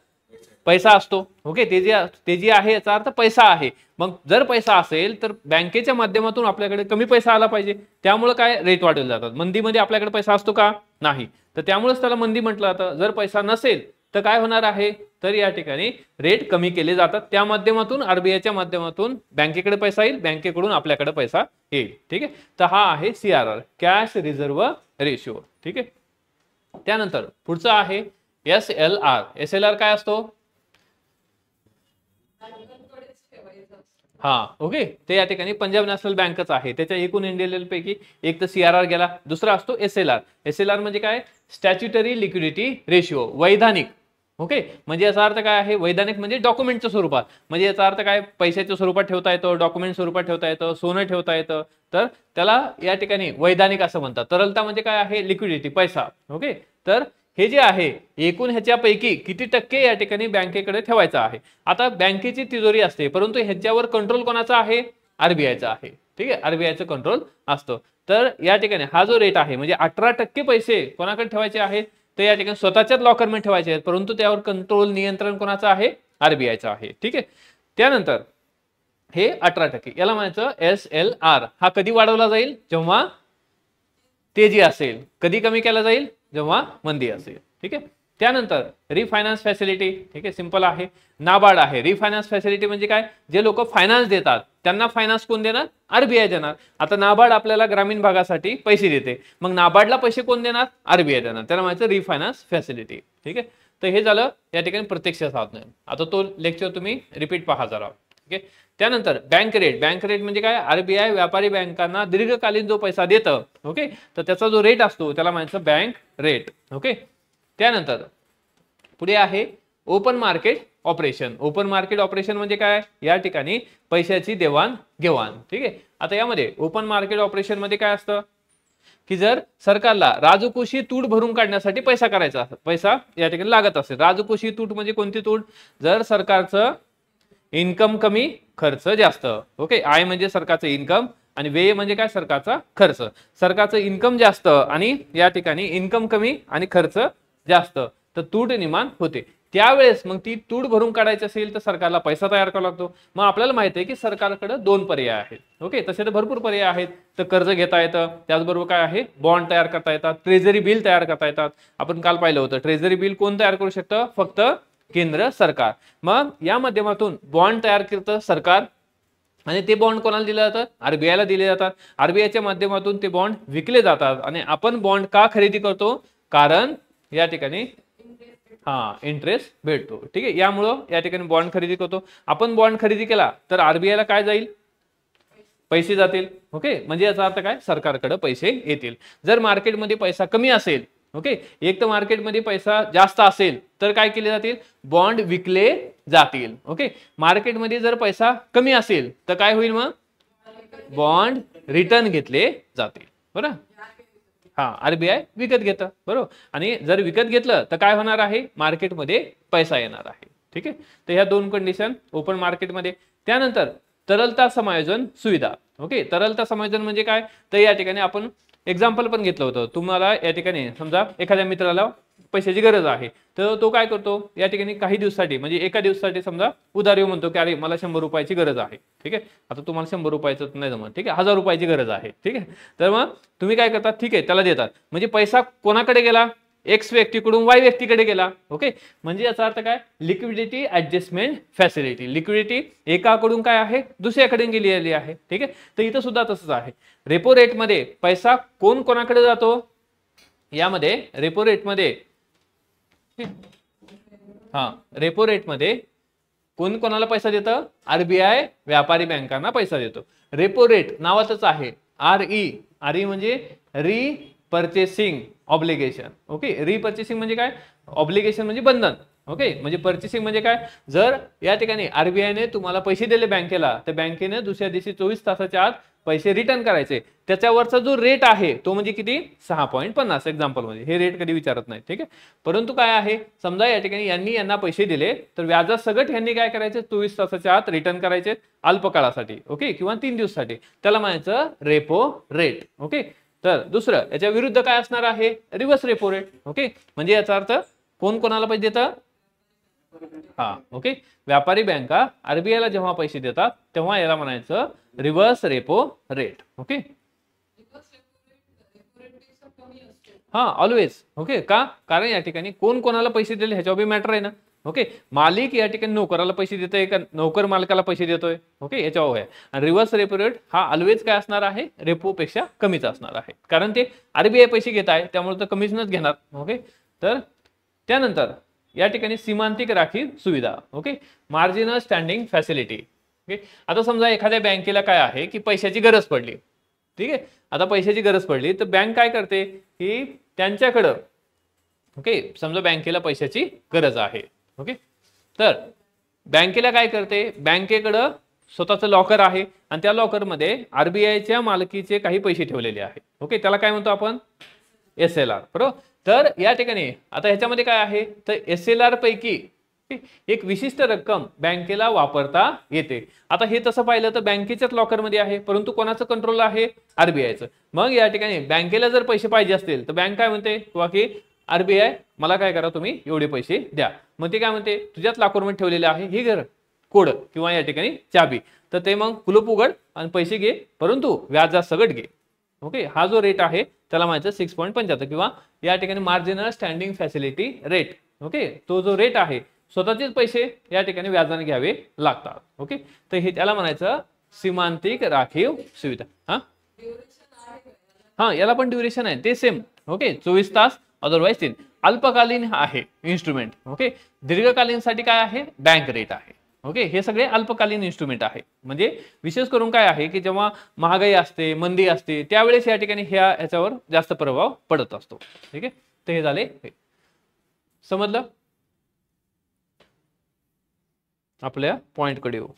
पैसा असतो ओके तेजी तेजी आहे याचा अर्थ पैसा आहे मग जर पैसा असेल तर बँकेच्या माध्यमातून आपल्याकडे कमी पैसा आला पाहिजे त्यामुळे काय रेट वाढवले जातात मंदीमध्ये आपल्याकडे पैसा असतो का नाही तर त्यामुळेच त्याला मंदी म्हटलं जातं जर पैसा नसेल तर काय होणार आहे तर या ठिकाणी रेट कमी केले जातात त्या माध्यमातून आरबीआयच्या माध्यमातून बँकेकडे पैसा येईल बँकेकडून आपल्याकडे पैसा येईल ठीक आहे तर हा आहे सीआरआर कॅश रिझर्व रेशिओ ठीक आहे त्यानंतर पुढचं आहे S L R S L R काय असतो हा ओके ते या ठिकाणी पंजाब नॅशनल बँकच आहे त्याच्या एकूण इंडियन पैकी एक तर सीआरआर गेला दुसरा असतो S L R S L R म्हणजे काय स्टॅच्युटरी लिक्विडिटी रेशिओ वैधानिक ओके म्हणजे याचा अर्थ काय आहे वैधानिक म्हणजे डॉक्युमेंटच्या स्वरूपात म्हणजे याचा अर्थ काय पैशाच्या स्वरूपात ठेवता येतं डॉक्युमेंट स्वरूपात ठेवता येतं सोनं ठेवता येतं तर त्याला या ठिकाणी वैधानिक असं म्हणतात तरलता म्हणजे काय आहे लिक्विडिटी पैसा ओके तर हे जे आहे एकूण ह्याच्यापैकी किती टक्के या ठिकाणी बँकेकडे ठेवायचं आहे आता बँकेची तिजोरी असते परंतु ह्याच्यावर कंट्रोल कोणाचा आहे आरबीआयचा आहे ठीक आहे आरबीआयचं कंट्रोल असतं तर या ठिकाणी हा जो रेट आहे म्हणजे अठरा टक्के पैसे कोणाकडे ठेवायचे आहेत तर या ठिकाणी स्वतःच्याच लॉकरमध्ये ठेवायचे आहेत परंतु त्यावर कंट्रोल नियंत्रण कोणाचं आहे आरबीआयचं आहे ठीक आहे त्यानंतर हे अठरा टक्के याला म्हणायचं एस एल आर हा कधी वाढवला जाईल जेव्हा तेजी असेल कधी कमी केला जाईल जेव्हा मंदी असेल ठीक आहे त्यानंतर रिफायनान्स फॅसिलिटी ठीक आहे सिंपल आहे नाबार्ड आहे रिफायनान्स फॅसिलिटी म्हणजे काय जे लोक फायनान्स देतात त्यांना फायनान्स कोण देणार आरबीआय देणार आता नाबार्ड आपल्याला ग्रामीण भागासाठी पैसे देते मग नाबार्डला पैसे कोण देणार आरबीआय देणार त्याला माहिती रिफायनान्स फॅसिलिटी ठीक आहे तर हे झालं या ठिकाणी प्रत्यक्ष साधन आता तो लेक्चर तुम्ही रिपीट पहा जरा ठीक आहे त्यानंतर बँक रेट बँक रेट म्हणजे काय आरबीआय व्यापारी बँकांना दीर्घकालीन जो पैसा देतं ओके तर त्याचा जो रेट असतो त्याला माहिती बँक रेट ओके त्यानंतर पुढे आहे open market operation open market operation म्हणजे काय या ठिकाणी पैशाची देवाण घेवाण ठीक आहे आता यामध्ये ओपन मार्केट ऑपरेशन मध्ये काय असतं की जर सरकारला राजकोषी तूट भरून काढण्यासाठी पैसा करायचा पैसा या ठिकाणी लागत असेल राजकोषी तूट म्हणजे कोणती तूट जर सरकारचं इन्कम कमी खर्च जास्त ओके आय म्हणजे सरकारचं इन्कम आणि वे म्हणजे काय सरकारचा खर्च सरकारचं इन्कम जास्त आणि या ठिकाणी इन्कम कमी आणि खर्च जास्त तर तूट निर्माण होते त्यावेळेस मग ती तूट भरून काढायची असेल तर सरकारला पैसा तयार करावा लागतो मग आपल्याला माहित आहे की सरकारकडे दोन पर्याय आहेत ओके तसे तर भरपूर पर्याय आहेत तर कर्ज घेता येतं त्याचबरोबर काय आहे बॉन्ड तयार करता येतात ट्रेझरी बिल तयार करता येतात आपण काल पाहिलं होतं ट्रेझरी बिल कोण तयार करू शकतं फक्त केंद्र सरकार मग या माध्यमातून बॉन्ड तयार करतं सरकार आणि ते बॉन्ड कोणाला दिले जातात आरबीआयला दिले जातात आरबीआयच्या माध्यमातून ते बॉन्ड विकले जातात आणि आपण बॉन्ड का खरेदी करतो कारण या ठिकाणी हा इंटरेस्ट भेटतो ठीक आहे यामुळं या ठिकाणी बॉन्ड खरेदी करतो आपण बॉन्ड खरेदी केला तर ला काय जाईल पैसे जातील ओके म्हणजे याचा अर्थ काय सरकारकडे पैसे येतील जर मार्केटमध्ये पैसा कमी असेल ओके एक तर मार्केटमध्ये पैसा जास्त असेल तर काय केले जातील बॉन्ड विकले जातील ओके मार्केटमध्ये जर पैसा कमी असेल तर काय होईल मग बॉन्ड रिटर्न घेतले जातील बरं हा आरबीआय विकत घेतं बरोबर आणि जर विकत घेतलं तर काय होणार आहे मार्केटमध्ये पैसा येणार आहे ठीक आहे तर ह्या दोन कंडिशन ओपन मार्केटमध्ये त्यानंतर तरलता समायोजन सुविधा ओके तरलता समायोजन म्हणजे काय तर या ठिकाणी आपण एक्झाम्पल पण घेतलं होतं तुम्हाला या ठिकाणी समजा एखाद्या मित्राला पैशाची गरज आहे तर तो काय करतो या ठिकाणी काही दिवसासाठी म्हणजे एका दिवसासाठी समजा उधार म्हणतो की अरे मला शंभर रुपयाची गरज आहे ठीक आहे आता तुम्हाला शंभर रुपयाचं नाही जमत ठीक आहे हजार रुपयाची गरज आहे ठीक आहे तर मग तुम्ही काय करता ठीक आहे त्याला देतात म्हणजे पैसा कोणाकडे गेला एक्स व्यक्तीकडून वाय व्यक्तीकडे गेला ओके म्हणजे याचा अर्थ काय लिक्विडिटी ऍडजस्टमेंट फॅसिलिटी लिक्विडिटी एकाकडून काय आहे दुसऱ्याकडे गेलेली आहे ठीक आहे तर इथं सुद्धा तसंच आहे रेपो रेटमध्ये पैसा कोण कोणाकडे जातो यामध्ये रेपो रेटमध्ये हा रेपो रेट मध्ये कोण कोणाला पैसा देतं आरबीआय व्यापारी बँकांना पैसा देतो रेपो रेट नावातच आहे आर ई आर ई म्हणजे repurchasing obligation okay repurchasing म्हणजे काय ऑब्लिगेशन म्हणजे बंधन ओके म्हणजे परचेसिंग म्हणजे काय जर या ठिकाणी आरबीआयने तुम्हाला पैसे दिले बँकेला तर बँकेने दुसऱ्या दिवशी चोवीस तासाच्या आत पैसे रिटर्न करायचे त्याच्यावरचा जो रेट आहे तो म्हणजे किती सहा पॉईंट पन्नास एक्झाम्पलमध्ये हे रेट कधी विचारत नाही ठीक आहे परंतु काय आहे समजा या ठिकाणी यांनी यांना पैसे दिले तर व्याजासकट यांनी काय करायचे चोवीस तासाच्या आत रिटर्न करायचे अल्पकाळासाठी ओके किंवा तीन दिवसासाठी त्याला म्हणायचं रेपो रेट ओके तर दुसरं याच्या विरुद्ध काय असणार आहे रिव्हर्स रेपो रेट ओके म्हणजे याचा अर्थ कोण कोणाला पैसे देतं हा ओके व्यापारी बँका ला जेव्हा पैसे देतात तेव्हा याला म्हणायचं रिव्हर्स रेपो रेट ओके हा ऑलवेज ओके का कारण या ठिकाणी कोण कोणाला पैसे दिले ह्याच्यावर मॅटर आहे ना ओके मालिक या ठिकाणी नोकराला पैसे देतोय का नोकर मालकाला पैसे देतोय ओके याच्यावर आहे आणि रिव्हर्स रेपो रेट हा ऑलवेज काय असणार आहे रेपो पेक्षा कमीच असणार आहे कारण ते आरबीआय पैसे घेत आहे त्यामुळे तर कमीच घेणार ओके तर त्यानंतर या ठिकाणी सीमांतिक राखीव सुविधा okay marginal standing facility okay आता समजा एखाद्या बँकेला काय आहे की पैशाची गरज पडली ठीक आहे आता पैशाची गरज पडली तर बँक काय करते की त्यांच्याकडं ओके समजा बँकेला पैशाची गरज आहे ओके तर बँकेला काय करते बँकेकडं स्वतःचं लॉकर आहे आणि त्या लॉकरमध्ये आरबीआयच्या मालकीचे काही पैसे ठेवलेले आहेत ओके त्याला काय म्हणतो आपण एस एल आर बरोबर तर या ठिकाणी आता ह्याच्यामध्ये काय आहे तर एस एल आर पैकी एक विशिष्ट रक्कम बँकेला वापरता येते आता हे तसं पाहिलं तर बँकेच्याच लॉकरमध्ये आहे परंतु कोणाचं कंट्रोल आहे आरबीआयचं मग या ठिकाणी बँकेला जर पैसे पाहिजे असतील तर बँक काय म्हणते किंवा की आरबीआय मला काय करा तुम्ही एवढे पैसे द्या मग ते काय म्हणते तुझ्याच लॉकरमध्ये ठेवलेले आहे ही घर कोड किंवा या ठिकाणी चाबी तर ते मग कुलूप उघड आणि पैसे घे परंतु व्याजा सगट घे ओके हा जो रेट आहे त्याला म्हणायचं सिक्स पॉईंट पंच्याहत्तर किंवा या ठिकाणी marginal standing facility rate okay तो जो रेट आहे स्वतःचेच पैसे या ठिकाणी व्याजाने घ्यावे लागतात ओके तर हे त्याला म्हणायचं सीमांतिक राखीव सुविधा हा हा याला पण ड्युरेशन आहे ते सेम ओके चोवीस तास अदरवाईज तीन अल्पकालीन आहे इन्स्ट्रुमेंट ओके दीर्घकालीन साठी काय आहे बँक रेट आहे ओके हे सगळे अल्पकालीन इन्स्ट्रुमेंट आहे म्हणजे विशेष करून काय आहे की जेव्हा महागाई असते मंदी असते त्यावेळेस या ठिकाणी ह्या याच्यावर जास्त प्रभाव पडत असतो ठीक आहे तर हे झाले समजलं आपल्या पॉइंटकडे येऊ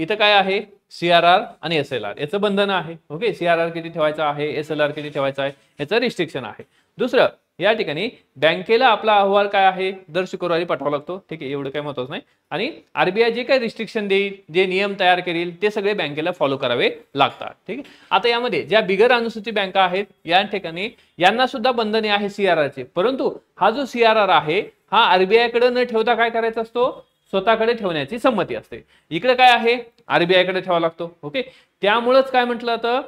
इथं काय आहे सीआरआर आणि एस एल आर याचं बंधन आहे ओके सीआरआर किती ठेवायचं आहे एस एल आर किती ठेवायचं आहे याचं रिस्ट्रिक्शन आहे दुसरं या ठिकाणी बँकेला आपला अहवाल काय आहे दर शुक्रवारी पाठवा लागतो ठीक आहे एवढं काय महत्वाचं नाही आणि आरबीआय जे काही रिस्ट्रिक्शन देईल जे नियम तयार करेल ते सगळे बँकेला फॉलो करावे लागतात ठीक आहे आता यामध्ये ज्या बिगर अनुसूचित बँका आहेत या ठिकाणी यांना सुद्धा बंधने आहे सीआरआरचे परंतु हा जो सीआरआर आहे हा आरबीआय कडे न ठेवता काय करायचा असतो स्वतःकडे ठेवण्याची संमती असते इकडे काय आहे आरबीआय कडे ठेवावा लागतो ओके त्यामुळंच काय म्हटलं जातं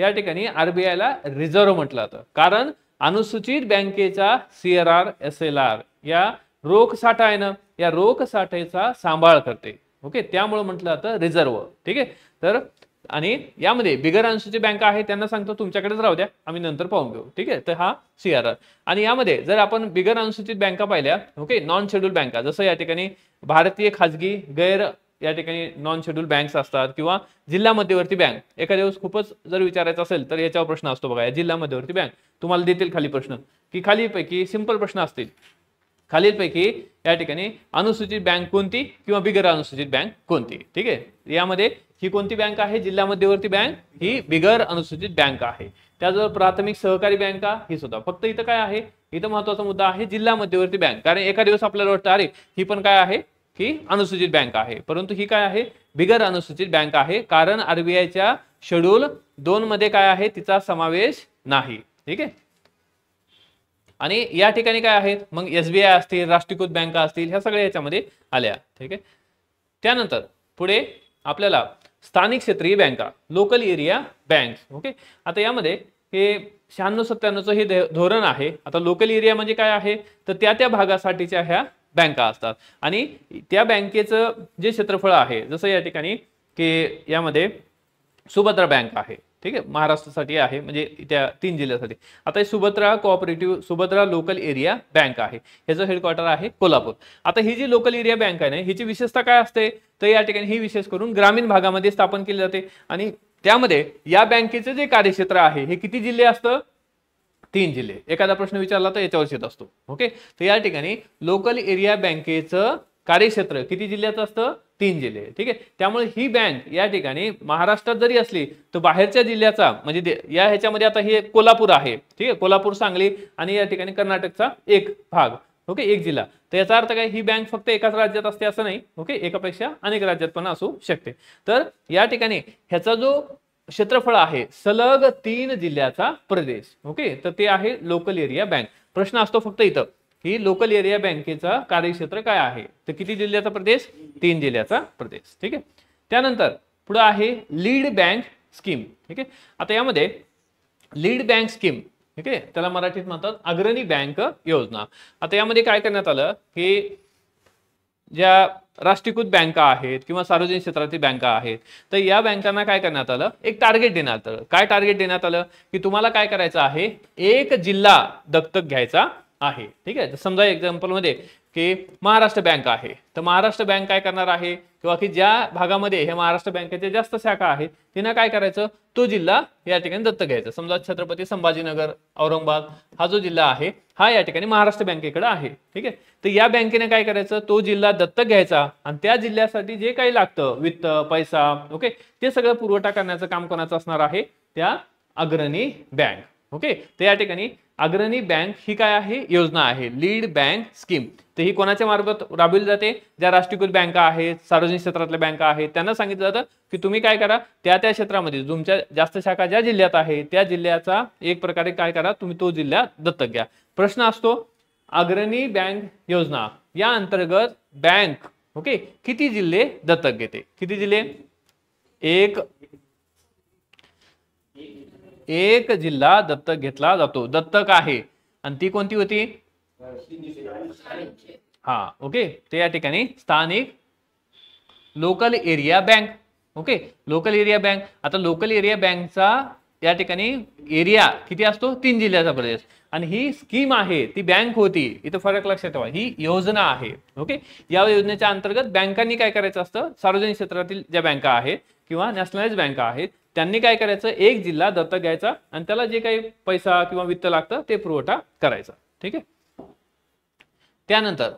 या ठिकाणी आरबीआयला रिझर्व्ह म्हटलं जातं कारण अनुसूचित बँकेचा C R R S L R या रोख साठा आहे ना या रोख साठेचा सांभाळ करते ओके त्यामुळे म्हटलं जातं रिझर्व्ह ठीक आहे तर आणि यामध्ये बिगर अनुसूचित बँका आहे त्यांना सांगतो तुमच्याकडेच राहू द्या आम्ही नंतर पाहून घेऊ ठीक आहे तर हा सी आर आर आणि यामध्ये जर आपण बिगर अनुसूचित बँका पाहिल्या ओके नॉन शेड्यूल बँका जसं या ठिकाणी भारतीय खाजगी गैर या ठिकाणी नॉन शेड्यूल बँक्स असतात किंवा जिल्हा मध्यवर्ती बँक एखाद्या वेळेस खूपच जर विचारायचं असेल तर याच्यावर प्रश्न असतो बघा या जिल्हा मध्यवर्ती बँक तुम्हाला देतील खाली प्रश्न की खालीपैकी सिंपल प्रश्न असतील खालीलपैकी या ठिकाणी अनुसूचित बँक कोणती किंवा बिगर अनुसूचित बँक कोणती ठीक आहे यामध्ये ही कोणती बँक आहे जिल्हा मध्यवर्ती बँक ही बिगर अनुसूचित बँक आहे त्याचबरोबर प्राथमिक सहकारी बँका ही सुद्धा फक्त इथं काय आहे इथं महत्वाचा मुद्दा आहे जिल्हा मध्यवर्ती बँक कारण एका दिवस आपल्याला वाटतं अरे ही पण काय आहे ही अनुसूचित बँक आहे परंतु ही काय आहे बिगर अनुसूचित बँक आहे कारण आरबीआयच्या शेड्यूल दोन मध्ये काय आहे तिचा समावेश नाही ठीक आहे आणि या ठिकाणी काय आहेत मग एसबीआय असतील राष्ट्रीयकृत बँका असतील ह्या सगळ्या याच्यामध्ये आल्या ठीक आहे त्यानंतर पुढे आपल्याला स्थानिक क्षेत्रीय बँका लोकल एरिया बँक ओके आता यामध्ये हे शहाण्णव सत्त्याण्णवचं हे धोरण आहे आता लोकल एरिया म्हणजे काय आहे तर त्या त्या भागासाठीच्या ह्या बँका असतात आणि त्या बँकेचं जे क्षेत्रफळ आहे जसं या ठिकाणी की यामध्ये सुभद्रा बँक आहे ठीक आहे महाराष्ट्रासाठी आहे म्हणजे त्या तीन जिल्ह्यासाठी आता हे Subhadra cooperative Subhadra local area bank आहे ह्याचं हेडक्वार्टर आहे कोल्हापूर आता ही जी लोकल एरिया बँक आहे ना हिची विशेषता काय असते तर या ठिकाणी ही विशेष करून ग्रामीण भागामध्ये स्थापन केली जाते आणि त्यामध्ये या बँकेचं जे कार्यक्षेत्र आहे हे किती जिल्हे असतं तीन जिल्हे एखादा प्रश्न विचारला तर याच्यावर येत असतो ओके तर या ठिकाणी लोकल एरिया बँकेचं कार्यक्षेत्र किती जिल्ह्याचं असतं तीन जिल्हे ठीक आहे त्यामुळे ही बँक या ठिकाणी महाराष्ट्रात जरी असली तर बाहेरच्या जिल्ह्याचा म्हणजे या ह्याच्यामध्ये आता हे कोल्हापूर आहे ठीक आहे कोल्हापूर सांगली आणि या ठिकाणी कर्नाटकचा एक भाग ओके एक जिल्हा तर याचा अर्थ काय ही बँक फक्त एकाच राज्यात असते असं नाही ओके एकापेक्षा अनेक राज्यात पण असू शकते तर या ठिकाणी ह्याचा जो क्षेत्रफळ आहे सलग तीन जिल्ह्याचा प्रदेश ओके तर ते आहे लोकल एरिया बँक प्रश्न असतो फक्त इथं ही लोकल एरिया बँकेचा कार्यक्षेत्र काय आहे तर किती जिल्ह्याचा प्रदेश तीन जिल्ह्याचा प्रदेश ठीक आहे त्यानंतर पुढं आहे लीड बँक स्कीम ठीक आहे आता यामध्ये लीड बँक स्कीम ठीक आहे त्याला मराठीत म्हणतात अग्रणी बँक योजना आता यामध्ये काय करण्यात आलं की ज्या राष्ट्रीयकृत बँका आहेत किंवा सार्वजनिक क्षेत्रातील बँका आहेत तर या बँकांना काय करण्यात आलं एक टार्गेट देण्यात आलं काय टार्गेट देण्यात आलं की तुम्हाला काय करायचं आहे एक जिल्हा दत्तक घ्यायचा आहे ठीक आहे समजा एक्झाम्पलमध्ये की महाराष्ट्र बँक आहे तर महाराष्ट्र बँक काय करणार आहे किंवा की ज्या भागामध्ये हे महाराष्ट्र बँकेच्या जास्त शाखा आहेत तिनं काय करायचं तो जिल्हा या ठिकाणी दत्त घ्यायचा समजा छत्रपती संभाजीनगर औरंगाबाद हा जो जिल्हा आहे हा या ठिकाणी महाराष्ट्र बँकेकडे आहे ठीक आहे तर या बँकेने काय करायचं तो जिल्हा दत्तक घ्यायचा आणि त्या जिल्ह्यासाठी जे काही लागतं वित्त पैसा ओके ते सगळं पुरवठा करण्याचं काम कोणाचं असणार आहे त्या अग्रणी बँक ओके तर या ठिकाणी अग्रणी बँक ही काय आहे योजना आहे लीड बँक स्कीम तर ही कोणाच्या मार्फत राबवली जाते ज्या राष्ट्रीयकृत बँका आहेत सार्वजनिक क्षेत्रातल्या बँका आहेत त्यांना सांगितलं जातं की तुम्ही काय करा त्या त्या क्षेत्रामध्ये तुमच्या जास्त शाखा ज्या जिल्ह्यात आहे त्या जिल्ह्याचा एक प्रकारे काय करा तुम्ही तो जिल्हा दत्तक घ्या प्रश्न असतो अग्रणी बँक योजना या अंतर्गत बँक ओके किती जिल्हे दत्तक घेते किती जिल्हे एक एक जिल्हा दत्तक घेतला जातो दत्तक आहे आणि ती कोणती होती हा ओके ते या ठिकाणी स्थानिक local area bank okay local area bank आता लोकल एरिया बँकचा या ठिकाणी एरिया किती असतो तीन जिल्ह्याचा प्रदेश आणि ही स्कीम आहे ती बँक होती इथं फरक लक्षात ठेवा ही योजना आहे ओके या योजनेच्या अंतर्गत बँकांनी काय करायचं असतं सार्वजनिक क्षेत्रातील ज्या बँका आहेत किंवा नॅशनलाइज बँका आहेत त्यांनी काय करायचं एक जिल्हा दत्तक घ्यायचा आणि त्याला जे काही पैसा किंवा वित्त लागतं ते पुरवठा करायचा ठीक आहे त्यानंतर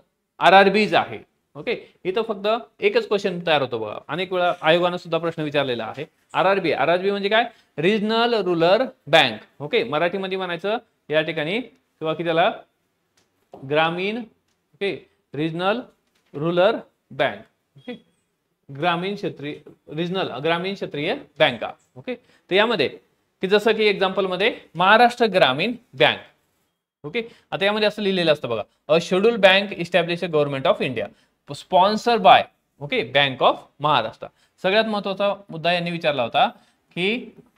आर आर बीज आहे ओके इथं फक्त एकच क्वेश्चन तयार होतो बघा अनेक वेळा आयोगानं सुद्धा प्रश्न विचारलेला आहे R R B R R B म्हणजे काय रिजनल रुरल बँक ओके मराठीमध्ये म्हणायचं या ठिकाणी किंवा की त्याला ग्रामीण okay regional rural bank okay ग्रामीण क्षेत्रीय रिजनल ग्रामीण क्षेत्रीय बँका ओके तर यामध्ये की जसं की एक्झाम्पलमध्ये महाराष्ट्र ग्रामीण बँक ओके आता यामध्ये असं लिहिलेलं असतं बघा a schedule bank establish government of India sponsor by okay bank of Maharashtra सगळ्यात महत्वाचा मुद्दा यांनी विचारला होता की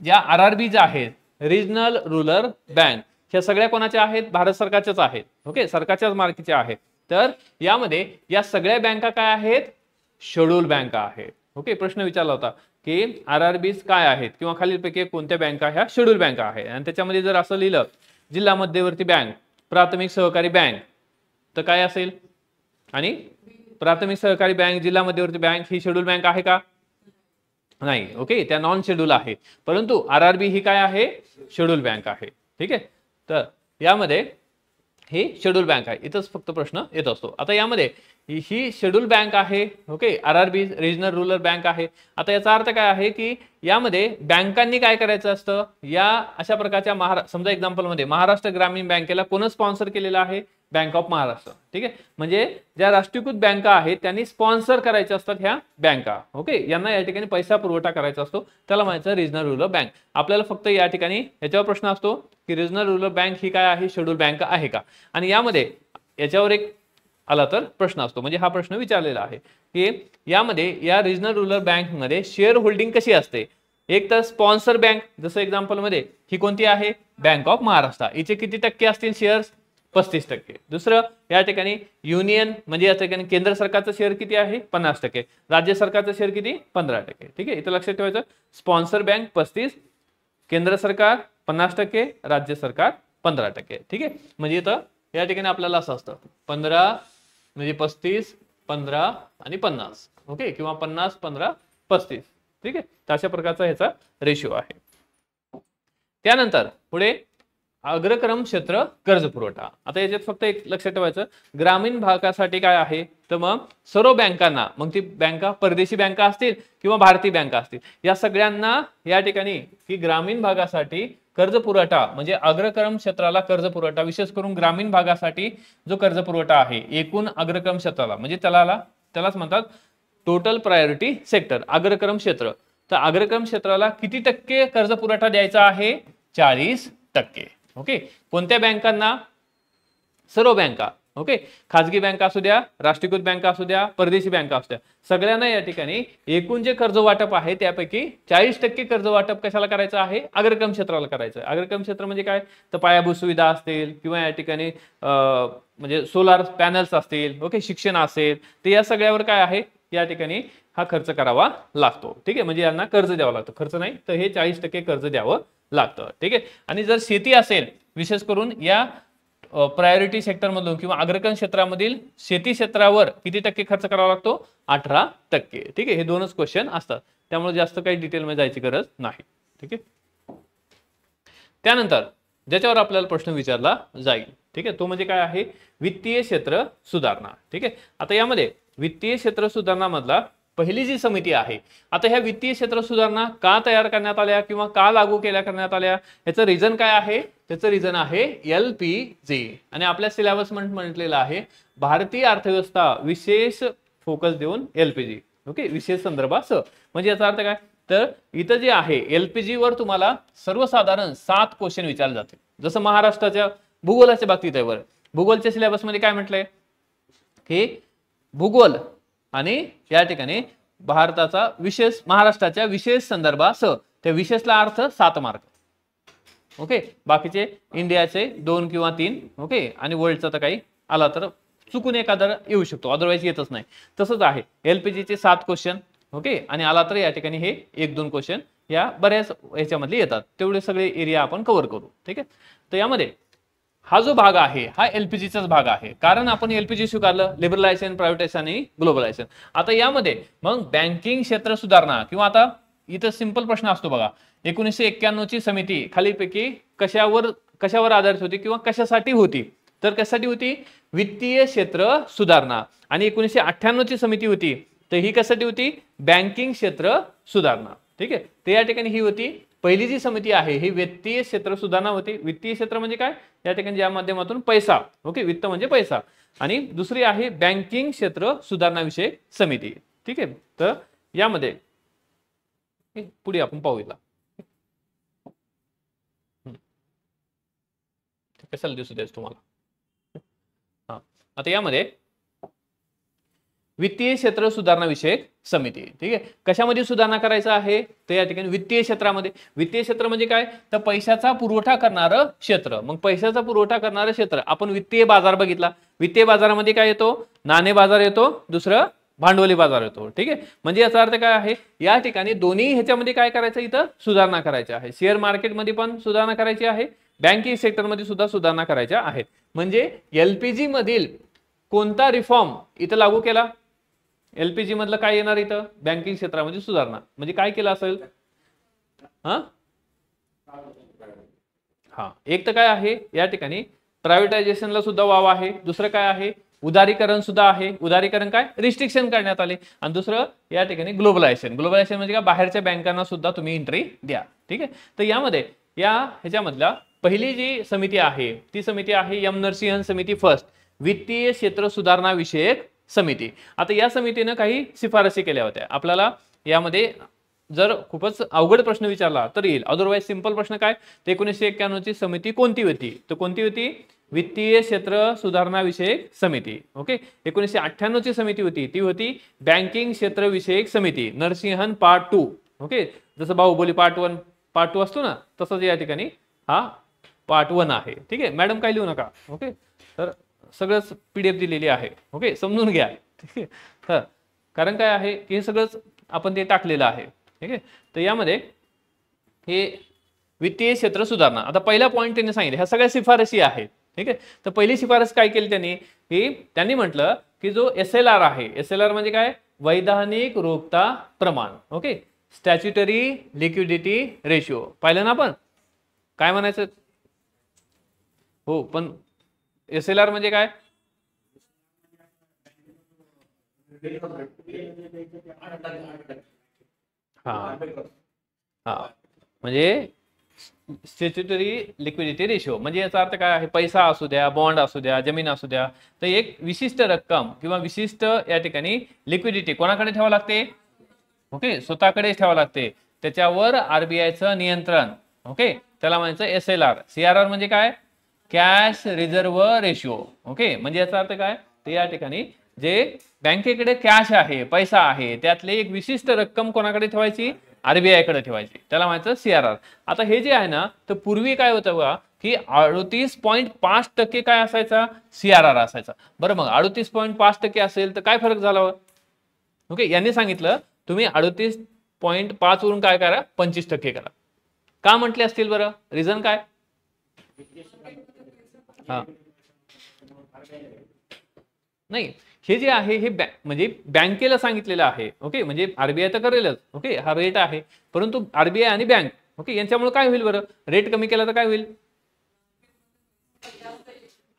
ज्या आर आर बी ज्या आहेत रिजनल रुरल बँक ह्या सगळ्या कोणाच्या आहेत भारत सरकारच्याच आहेत ओके सरकारच्याच मार्केच्या आहेत तर यामध्ये या सगळ्या बँका काय आहेत शेड्यूल बँका आहेत ओके प्रश्न विचारला होता की आर आर बीज काय आहेत किंवा खालीलपैकी कोणत्या बँका ह्या शेड्यूल बँका आहेत आणि त्याच्यामध्ये जर असं लिहिलं जिल्हा मध्यवर्ती बँक प्राथमिक सहकारी बँक तर काय असेल आणि प्राथमिक सहकारी बँक जिल्हा मध्यवर्ती बँक ही शेड्यूल बँक आहे का नाही ओके त्या नॉन शेड्यूल आहे परंतु आर आर बी ही काय आहे शेड्यूल बँक आहे ठीक आहे तर यामध्ये ही शेड्यूल बँक आहे इथंच फक्त प्रश्न येत असतो आता यामध्ये ही शेड्यूल बँक आहे okay R R B regional rural bank आहे आता याचा अर्थ काय आहे की यामध्ये बँकांनी काय करायचं असतं या अशा प्रकारच्या महारा समजा एक्झाम्पलमध्ये महाराष्ट्र ग्रामीण बँकेला कोण स्पॉन्सर केलेलं आहे बँक ऑफ महाराष्ट्र ठीक आहे म्हणजे ज्या राष्ट्रीयकृत बँका आहेत त्यांनी स्पॉन्सर करायच्या असतात ह्या बँका ओके यांना या ठिकाणी पैसा पुरवठा करायचा असतो त्याला म्हणायचं रिजनल रुरल बँक आपल्याला फक्त या ठिकाणी याच्यावर प्रश्न असतो की रिजनल रुरल बँक ही काय आहे शेड्यूल बँक आहे का आणि यामध्ये याच्यावर एक आला तर प्रश्न असतो म्हणजे हा प्रश्न विचारलेला आहे की यामध्ये या रिजनल रुरल बँकमध्ये शेअर होल्डिंग कशी असते एक तर स्पॉन्सर बँक जसं एक्झाम्पलमध्ये ही कोणती आहे बँक ऑफ महाराष्ट्र इथे किती टक्के असतील शेअर्स पस्तीस टक्के दुसरं या ठिकाणी युनियन म्हणजे या ठिकाणी केंद्र सरकारचं शेअर किती आहे पन्नास टक्के राज्य सरकारचं शेअर किती पंधरा टक्के ठीक आहे इथं लक्षात ठेवायचं स्पॉन्सर बँक पस्तीस केंद्र सरकार पन्नास टक्के राज्य सरकार पंधरा टक्के ठीक आहे म्हणजे इथं या ठिकाणी आपल्याला असं असतं पंधरा म्हणजे पस्तीस पंधरा आणि पन्नास ओके किंवा पन्नास पंधरा पस्तीस ठीक आहे तर अशा प्रकारचा ह्याचा रेशिओ आहे त्यानंतर पुढे अग्रक्रम क्षेत्र कर्ज पुरवठा आता याच्यात फक्त एक लक्षात ठेवायचं ग्रामीण भागासाठी काय आहे तर मग सर्व बँकांना मग ती बँका परदेशी बँका असतील किंवा भारतीय बँका असतील या सगळ्यांना या ठिकाणी की ग्रामीण भागासाठी कर्ज पुरवठा म्हणजे अग्रक्रम क्षेत्राला कर्ज पुरवठा विशेष करून ग्रामीण भागासाठी जो कर्ज पुरवठा आहे एकूण अग्रक्रम क्षेत्राला म्हणजे त्याला त्यालाच म्हणतात टोटल प्रायोरिटी सेक्टर अग्रक्रम क्षेत्र तर अग्रक्रम क्षेत्राला किती टक्के कर्ज पुरवठा द्यायचा आहे चाळीस टक्के ओके कोणत्या बँकांना सर्व बँका ओके खाजगी बँका असू द्या राष्ट्रीयकृत बँका असू द्या परदेशी बँका असू द्या सगळ्यांना या ठिकाणी एकूण जे कर्ज वाटप आहे त्यापैकी चाळीस टक्के कर्ज वाटप कशाला करायचं आहे अग्रक्रम क्षेत्राला करायचं आहे अग्रक्रम क्षेत्र म्हणजे काय तर पायाभूत सुविधा असतील किंवा या ठिकाणी म्हणजे सोलार पॅनल्स असतील ओके शिक्षण असेल तर या सगळ्यावर काय आहे या ठिकाणी हा खर्च करावा लागतो ठीक आहे म्हणजे यांना कर्ज द्यावं लागतं खर्च नाही तर हे चाळीस टक्के कर्ज द्यावं लागतं ठीक आहे आणि जर शेती असेल विशेष करून या प्रायोरिटी सेक्टरमधून किंवा अग्रकन क्षेत्रामधील शेती क्षेत्रावर किती टक्के खर्च करावा लागतो अठरा टक्के ठीक आहे हे दोनच क्वेश्चन असतात त्यामुळे जास्त काही डिटेलमध्ये जायची गरज नाही ठीक आहे त्यानंतर ज्याच्यावर आपल्याला प्रश्न विचारला जाईल ठीक आहे तो म्हणजे काय आहे वित्तीय क्षेत्र सुधारणा ठीक आहे आता यामध्ये वित्तीय क्षेत्र सुधारणामधला पहिली जी समिती आहे आता ह्या वित्तीय क्षेत्र सुधारणा का तयार करण्यात आल्या किंवा का लागू केल्या करण्यात आल्या ह्याचं रिझन काय आहे त्याचं रिझन आहे एल पी जे आणि आपल्या सिलेबस म्हटलेलं आहे भारतीय अर्थव्यवस्था विशेष फोकस देऊन एलपीजी ओके विशेष संदर्भात म्हणजे याचा अर्थ काय तर इथं जे आहे एलपीजी वर तुम्हाला सर्वसाधारण सात क्वेश्चन विचारले जाते जसं महाराष्ट्राच्या भूगोलाच्या बाबतीत आहे वर भूगोलच्या सिलेबसमध्ये काय म्हटलंय की भूगोल आणि या ठिकाणी भारताचा विशेष महाराष्ट्राच्या विशेष संदर्भासह त्या विशेषला अर्थ सात मार्क ओके बाकीचे इंडियाचे दोन किंवा तीन ओके आणि वर्ल्डचा तर काही आला तर चुकून एखादा येऊ शकतो अदरवाईज येतच नाही तसंच आहे एलपीजीचे सात क्वेश्चन ओके आणि आला तर या ठिकाणी हे एक दोन क्वेश्चन या बऱ्याच याच्यामध्ये येतात तेवढे सगळे एरिया आपण कव्हर करू ठीक आहे तर यामध्ये हा जो भाग आहे हा एलपीजीचाच भाग आहे कारण आपण एलपीजी स्वीकारलं लिबरलायझेशन प्रायव्हेटायझेशन आणि ग्लोबलायझेशन आता यामध्ये मग बँकिंग क्षेत्र सुधारणा किंवा आता इथं सिंपल प्रश्न असतो बघा एकोणीसशे एक्क्याण्णवची समिती खालीपैकी कशावर कशावर आधारित होती किंवा कशासाठी होती तर कशासाठी होती वित्तीय क्षेत्र सुधारणा आणि एकोणीसशे अठ्ठ्याण्णवची समिती होती तर ही कशासाठी होती बँकिंग क्षेत्र सुधारणा ठीक आहे तर या ठिकाणी ही होती पहिली जी समिती आहे ही वित्तीय क्षेत्र सुधारणा होती वित्तीय क्षेत्र म्हणजे काय या ठिकाणी या माध्यमातून पैसा ओके वित्त म्हणजे पैसा आणि दुसरी आहे बँकिंग क्षेत्र सुधारणाविषयक समिती ठीक आहे तर यामध्ये पुढे आपण पाहूया कशाला दिसू दे तुम्हाला हा आता यामध्ये वित्तीय क्षेत्र सुधारणा विषयक समिती ठीक आहे कशामध्ये सुधारणा करायचा आहे तर या ठिकाणी वित्तीय क्षेत्रामध्ये वित्तीय क्षेत्र म्हणजे काय तर पैशाचा पुरवठा करणारं क्षेत्र मग पैशाचा पुरवठा करणारं क्षेत्र आपण वित्तीय बाजार बघितला वित्तीय बाजारामध्ये काय येतो नाणे बाजार येतो दुसरं भांडवली बाजार येतो ठीक आहे म्हणजे याचा अर्थ काय आहे या ठिकाणी दोन्ही ह्याच्यामध्ये काय करायचं इथं सुधारणा करायची आहे शेअर मार्केटमध्ये पण सुधारणा करायची आहे बँकिंग सेक्टरमध्ये सुद्धा सुधारणा करायच्या आहेत म्हणजे एलपीजी मधील कोणता रिफॉर्म इथं लागू केला एलपीजी मधलं काय येणार इथं बँकिंग क्षेत्रामध्ये म्हणजे सुधारणा म्हणजे काय केलं असेल हा हा एक तर काय आहे या ठिकाणी प्रायव्हेटायझेशनला सुद्धा वाव आहे दुसरं काय आहे उदारीकरण सुद्धा आहे उदारीकरण काय रिस्ट्रिक्शन करण्यात आले आणि दुसरं या ठिकाणी ग्लोबलायझेशन ग्लोबलायझेशन म्हणजे काय बाहेरच्या बँकांना सुद्धा तुम्ही एंट्री द्या ठीक आहे तर यामध्ये या ह्याच्यामधल्या पहिली जी समिती आहे ती समिती आहे यम नरसिंहन समिती फर्स्ट वित्तीय क्षेत्र सुधारणा विषयक समिती आता या समितीनं काही शिफारसी केल्या होत्या आपल्याला यामध्ये जर खूपच अवघड प्रश्न विचारला तर येईल अदरवाईज सिंपल प्रश्न काय तर एकोणीसशे एक्क्याण्णवची समिती कोणती होती तर कोणती होती वित्तीय क्षेत्र सुधारणाविषयक समिती ओके एकोणीसशे ची समिती होती ती होती बँकिंग क्षेत्रविषयक समिती नरसिंहन पार्ट टू ओके जसं Baahubali part one part two असतो ना तसंच या ठिकाणी हा पार्ट वन आहे ठीक आहे मॅडम काय लिहू नका ओके तर सगळंच पी डी एफ दिलेली आहे ओके समजून घ्या ठीक आहे तर कारण काय आहे की हे सगळंच आपण ते टाकलेलं आहे ठीक आहे तर यामध्ये हे वित्तीय क्षेत्र सुधारणा आता पहिला पॉईंट त्यांनी सांगितलं ह्या सगळ्या शिफारशी आहेत ठीक आहे तर पहिली शिफारस काय केली त्यांनी की त्यांनी म्हटलं की जो एस एल आर आहे एस एल आर म्हणजे काय वैधानिक रोखता प्रमाण ओके स्टॅच्युटरी लिक्विडिटी रेशिओ पाहिलं ना आपण काय म्हणायचं हो पण एस एल आर म्हणजे काय हा हा म्हणजे स्टेच्युटरी लिक्विडिटी रेशो म्हणजे याचा अर्थ काय आहे पैसा असू द्या बॉन्ड असू द्या जमीन असू द्या तर एक विशिष्ट रक्कम किंवा विशिष्ट या ठिकाणी लिक्विडिटी कोणाकडे ठेवा लागते ओके स्वतःकडेच ठेवा लागते त्याच्यावर आरबीआयचं नियंत्रण ओके त्याला म्हणायचं एस एल आर सीआरआर म्हणजे काय कॅश रिझर्व रेशिओ ओके म्हणजे याचा अर्थ काय ते या ठिकाणी जे बँकेकडे कॅश आहे पैसा आहे त्यातली एक विशिष्ट रक्कम कोणाकडे ठेवायची आरबीआय कडे ठेवायची त्याला म्हणायचं सीआरआर आता हे जे आहे ना तर पूर्वी काय होतं बघा की अडतीस पॉईंट पाच टक्के काय असायचा सीआरआर असायचा बरं मग अडतीस पॉईंट पाच टक्के असेल तर काय फरक झाला ओके यांनी सांगितलं तुम्ही अडतीस पॉईंट पाच वरून काय करा पंचवीस टक्के करा का म्हटले असतील बरं रिझन काय नाही हे जे आहे हे म्हणजे बँकेला सांगितलेलं आहे ओके म्हणजे आरबीआय तर करेलच ओके हा रेट आहे परंतु आरबीआय आणि बँक ओके यांच्यामुळे काय होईल बरं रेट कमी केला तर काय होईल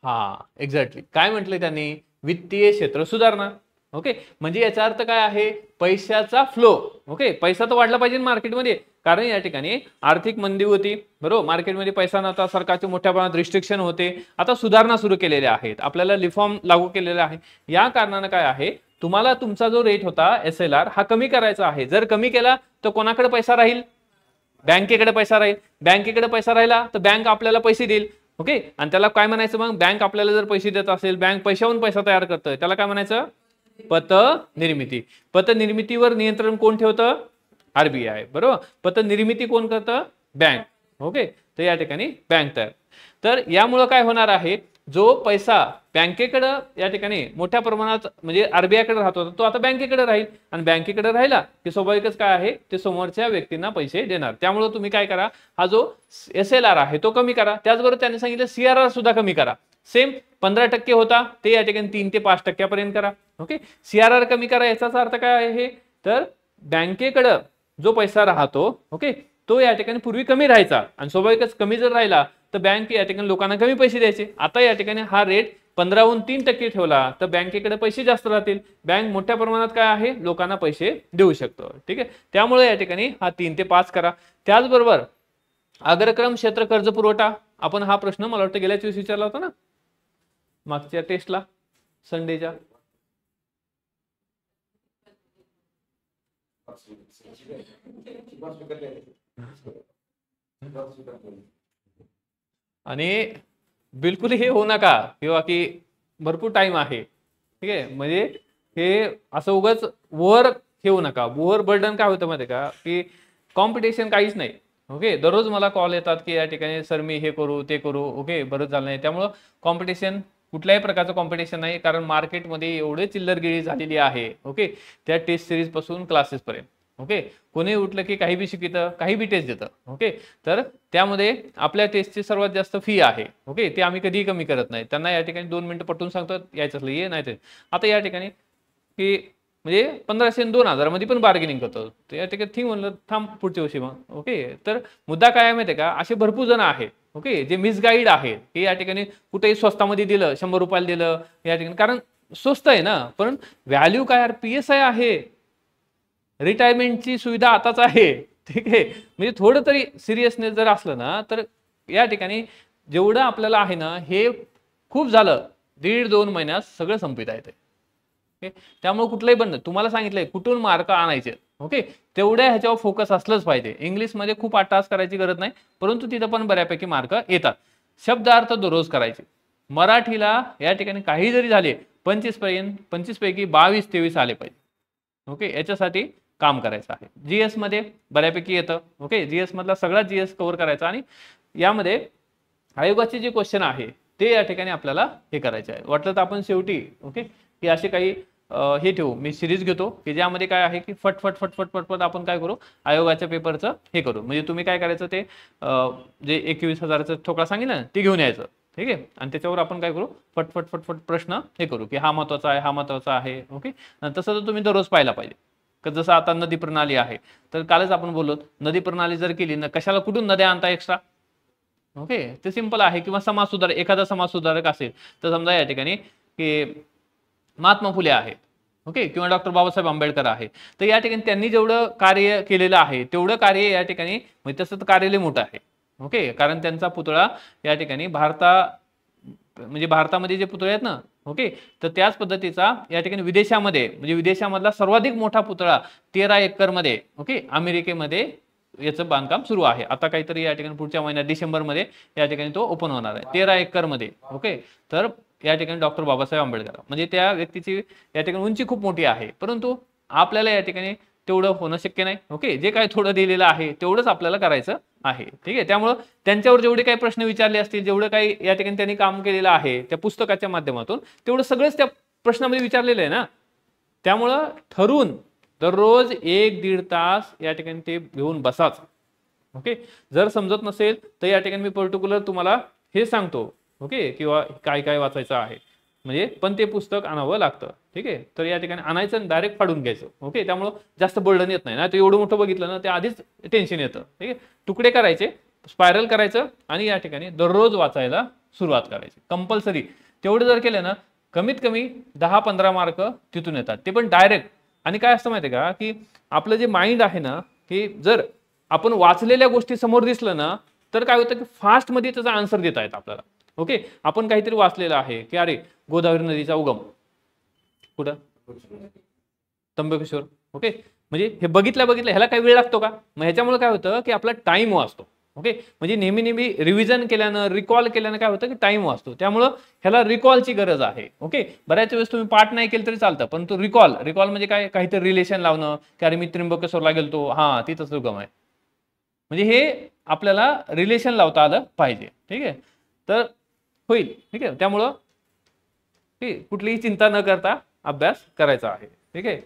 हा एक्झॅक्टली काय म्हटलंय त्यांनी वित्तीय क्षेत्र सुधारणा ओके म्हणजे याचा अर्थ काय आहे पैशाचा फ्लो ओके पैसा तर वाढला पाहिजे मार्केटमध्ये कारण या ठिकाणी आर्थिक मंदी होती बरोबर मार्केटमध्ये पैसा नव्हता सरकारचे मोठ्या प्रमाणात रिस्ट्रिक्शन होते आता सुधारणा सुरू केलेल्या आहेत आपल्याला रिफॉर्म लागू केलेले आहे या कारणानं काय आहे तुम्हाला तुमचा जो रेट होता एस हा कमी करायचा आहे जर कमी केला तर कोणाकडे पैसा राहील बँकेकडे पैसा राहील बँकेकडे पैसा राहिला तर बँक आपल्याला पैसे देईल ओके आणि त्याला काय म्हणायचं मग बँक आपल्याला जर पैसे देत असेल बँक पैशाहून पैसा तयार करतोय त्याला काय म्हणायचं पत निर्मिती पतनिर्मितीवर नियंत्रण कोण ठेवतं आरबीआय बरोबर निर्मिती कोण करतं बँक ओके तर या ठिकाणी बँक तयार तर यामुळं काय होणार आहे जो पैसा बँकेकडं या ठिकाणी मोठ्या प्रमाणात म्हणजे आरबीआयकडे राहतो होता तो आता बँकेकडे राहील आणि बँकेकडे राहिला की स्वाभाविकच काय आहे ते समोरच्या व्यक्तींना पैसे देणार त्यामुळे तुम्ही काय करा हा जो एस एल आर आहे तो कमी करा त्याचबरोबर त्यांनी सांगितलं सीआरआर सुद्धा कमी करा सेम पंधरा टक्के होता ते या ठिकाणी तीन ते पाच टक्क्यापर्यंत करा ओके सीआरआर कमी करा याचाच अर्थ काय आहे तर बँकेकडं जो पैसा राहतो ओके तो या ठिकाणी पूर्वी कमी राहायचा आणि स्वाभाविकच कमी जर राहिला तर बँक या ठिकाणी लोकांना कमी पैसे द्यायचे आता या ठिकाणी हा रेट पंधराहून तीन टक्के ठेवला तर बँकेकडे पैसे जास्त राहतील बँक मोठ्या प्रमाणात काय आहे लोकांना पैसे देऊ शकतो ठीक आहे त्यामुळे या ठिकाणी हा तीन ते पाच करा त्याचबरोबर अग्रक्रम क्षेत्र कर्ज पुरवठा आपण हा प्रश्न मला वाटतं गेल्याच दिवशी विचारला होता ना मागच्या टेस्टला संडेच्या आणि बिलकुल हे होऊ नका किंवा की भरपूर टाइम आहे ठीक आहे म्हणजे हे असं उगाच वर ठेवू नका ओव्हर बर्डन काय होतं माहिती का की कॉम्पिटिशन काहीच नाही ओके दररोज मला कॉल येतात की या ठिकाणी सर मी हे करू ते करू ओके बरंच झालं नाही त्यामुळं कॉम्पिटिशन कुठल्याही प्रकारचं कॉम्पिटिशन नाही कारण मार्केटमध्ये एवढे चिल्लरगिरी झालेली आहे ओके त्या टेस्ट सिरीजपासून क्लासेसपर्यंत ओके कोणी उठलं की काही बी शिकित काही बी टेस्ट देतं ओके तर त्यामध्ये आपल्या टेस्टची सर्वात जास्त फी आहे ओके ते आम्ही कधीही कमी करत नाही त्यांना या ठिकाणी दोन मिनिटं पटवून सांगतो यायचं असलं ये नाही ते आता या ठिकाणी की म्हणजे पंधराशे दोन मध्ये पण बार्गेनिंग करतो या ठिकाणी ठीक म्हणलं थांब पुढच्या वर्षी मग ओके तर मुद्दा काय माहिती का असे भरपूर जण आहेत ओके जे मिसगाईड आहेत की या ठिकाणी कुठेही स्वस्तामध्ये दिलं शंभर रुपयाला दिलं या ठिकाणी कारण स्वस्त आहे ना पण व्हॅल्यू काय यार पी एस आय आहे रिटायरमेंटची सुविधा आताच आहे ठीक आहे म्हणजे थोडं तरी सिरियसनेस जर असलं ना तर या ठिकाणी जेवढं आपल्याला आहे ना हे खूप झालं दीड दोन महिन्यात सगळं संपिता येते ओके त्यामुळे कुठलंही बंद तुम्हाला सांगितलंय कुठून मार्क आणायचे ओके तेवढ्या ह्याच्यावर फोकस असलंच पाहिजे इंग्लिशमध्ये खूप अट्टास करायची गरज नाही परंतु तिथं पण बऱ्यापैकी मार्क येतात शब्दार्थ दररोज करायचे मराठीला या ठिकाणी काही जरी झाले पंचवीस पर्यंत पंचवीस पैकी बावीस तेवीस आले पाहिजे ओके याच्यासाठी काम करायचं आहे मध्ये बऱ्यापैकी येतं ओके जीएस मधला सगळा जीएस कव्हर करायचा आणि यामध्ये आयोगाचे जे क्वेश्चन आहे ते या ठिकाणी आपल्याला हे करायचे आहे वाटलं तर आपण शेवटी ओके की असे काही हे ठेवू मी सिरीज घेतो की ज्यामध्ये काय आहे की फटफट फटफट फटफट आपण काय करू आयोगाच्या पेपरचं हे करू म्हणजे तुम्ही काय करायचं ते जे एकवीस हजाराचं ठोकळा सांगितलं ना ते घेऊन यायचं ठीक आहे आणि त्याच्यावर आपण काय करू फटफट फटफट प्रश्न हे करू की हा महत्वाचा आहे हा महत्वाचा आहे ओके तसं तर तुम्ही दररोज पाहायला पाहिजे जसं आता नदी प्रणाली आहे तर कालच आपण बोललो नदी प्रणाली जर केली ना कशाला कुठून नद्या आणता एक्स्ट्रा ओके ते सिंपल आहे किंवा समाज सुधारक एखादा समाज सुधारक असेल तर समजा या ठिकाणी की महात्मा फुले आहेत ओके किंवा डॉक्टर बाबासाहेब आंबेडकर आहे तर या ठिकाणी त्यांनी जेवढं कार्य केलेलं आहे तेवढं कार्य या ठिकाणी म्हणजे तसं कार्यालय मोठं आहे ओके कारण त्यांचा पुतळा या ठिकाणी भारता म्हणजे भारतामध्ये जे पुतळे आहेत ना ओके तर त्याच पद्धतीचा या ठिकाणी विदेशामध्ये म्हणजे विदेशामधला सर्वाधिक मोठा पुतळा तेरा एकरमध्ये ओके अमेरिकेमध्ये याचं बांधकाम सुरू आहे आता काहीतरी या ठिकाणी पुढच्या महिन्यात डिसेंबरमध्ये या ठिकाणी तो ओपन होणार आहे तेरा एकरमध्ये ओके तर या ठिकाणी डॉक्टर बाबासाहेब आंबेडकर म्हणजे त्या व्यक्तीची या ठिकाणी उंची खूप मोठी आहे परंतु आपल्याला या ठिकाणी तेवढं होणं शक्य नाही ओके जे काय थोडं दिलेलं आहे तेवढंच आपल्याला करायचं आहे ठीक आहे त्यामुळं त्यांच्यावर जेवढे काही प्रश्न विचारले असतील जेवढं काही या ठिकाणी त्यांनी काम केलेलं आहे त्या पुस्तकाच्या माध्यमातून तेवढं सगळंच त्या प्रश्नामध्ये विचारलेलं आहे ना त्यामुळं ठरून दररोज एक दीड तास या ठिकाणी ते घेऊन बसाच ओके जर समजत नसेल तर या ठिकाणी मी पर्टिक्युलर तुम्हाला हे सांगतो ओके किंवा काय काय वाचायचं आहे म्हणजे पण ते पुस्तक आणावं लागतं ठीक आहे तर या ठिकाणी आणायचं आणि डायरेक्ट फाडून घ्यायचं ओके त्यामुळं जास्त बर्डन येत नाही ना ते एवढं मोठं बघितलं ना ते आधीच टेन्शन येतं ठीक आहे तुकडे करायचे स्पायरल करायचं आणि या ठिकाणी दररोज वाचायला सुरुवात करायची कंपल्सरी तेवढं जर केलं ना कमीत कमी दहा पंधरा मार्क तिथून येतात ते पण डायरेक्ट आणि काय असतं माहिती का की आपलं जे माइंड आहे ना की जर आपण वाचलेल्या गोष्टी समोर दिसलं ना तर काय होतं की फास्टमध्ये त्याचा आन्सर देता येतं आपल्याला ओके आपण काहीतरी वाचलेलं आहे की अरे गोदावरी नदीचा उगम कुठं त्र्यंबकेश्वर ओके म्हणजे हे बघितल्या बघितलं ह्याला काही वेळ लागतो का मग ह्याच्यामुळे काय होतं की आपला टाइम वाचतो ओके म्हणजे नेहमी नेहमी रिव्हिजन केल्यानं रिकॉल केल्यानं काय होतं की टाइम वाचतो त्यामुळं ह्याला रिकॉलची गरज आहे ओके बऱ्याच वेळेस तुम्ही पाठ नाही केलं तरी चालतं परंतु रिकॉल रिकॉल म्हणजे काय काहीतरी रिलेशन लावणं की अरे मी त्र्यंबकेश्वरला गेलतो हा तिथंच उगम आहे म्हणजे हे आपल्याला रिलेशन लावता आलं पाहिजे ठीक आहे तर होईल ठीक आहे त्यामुळं कुठलीही चिंता न करता अभ्यास करायचा आहे ठीक आहे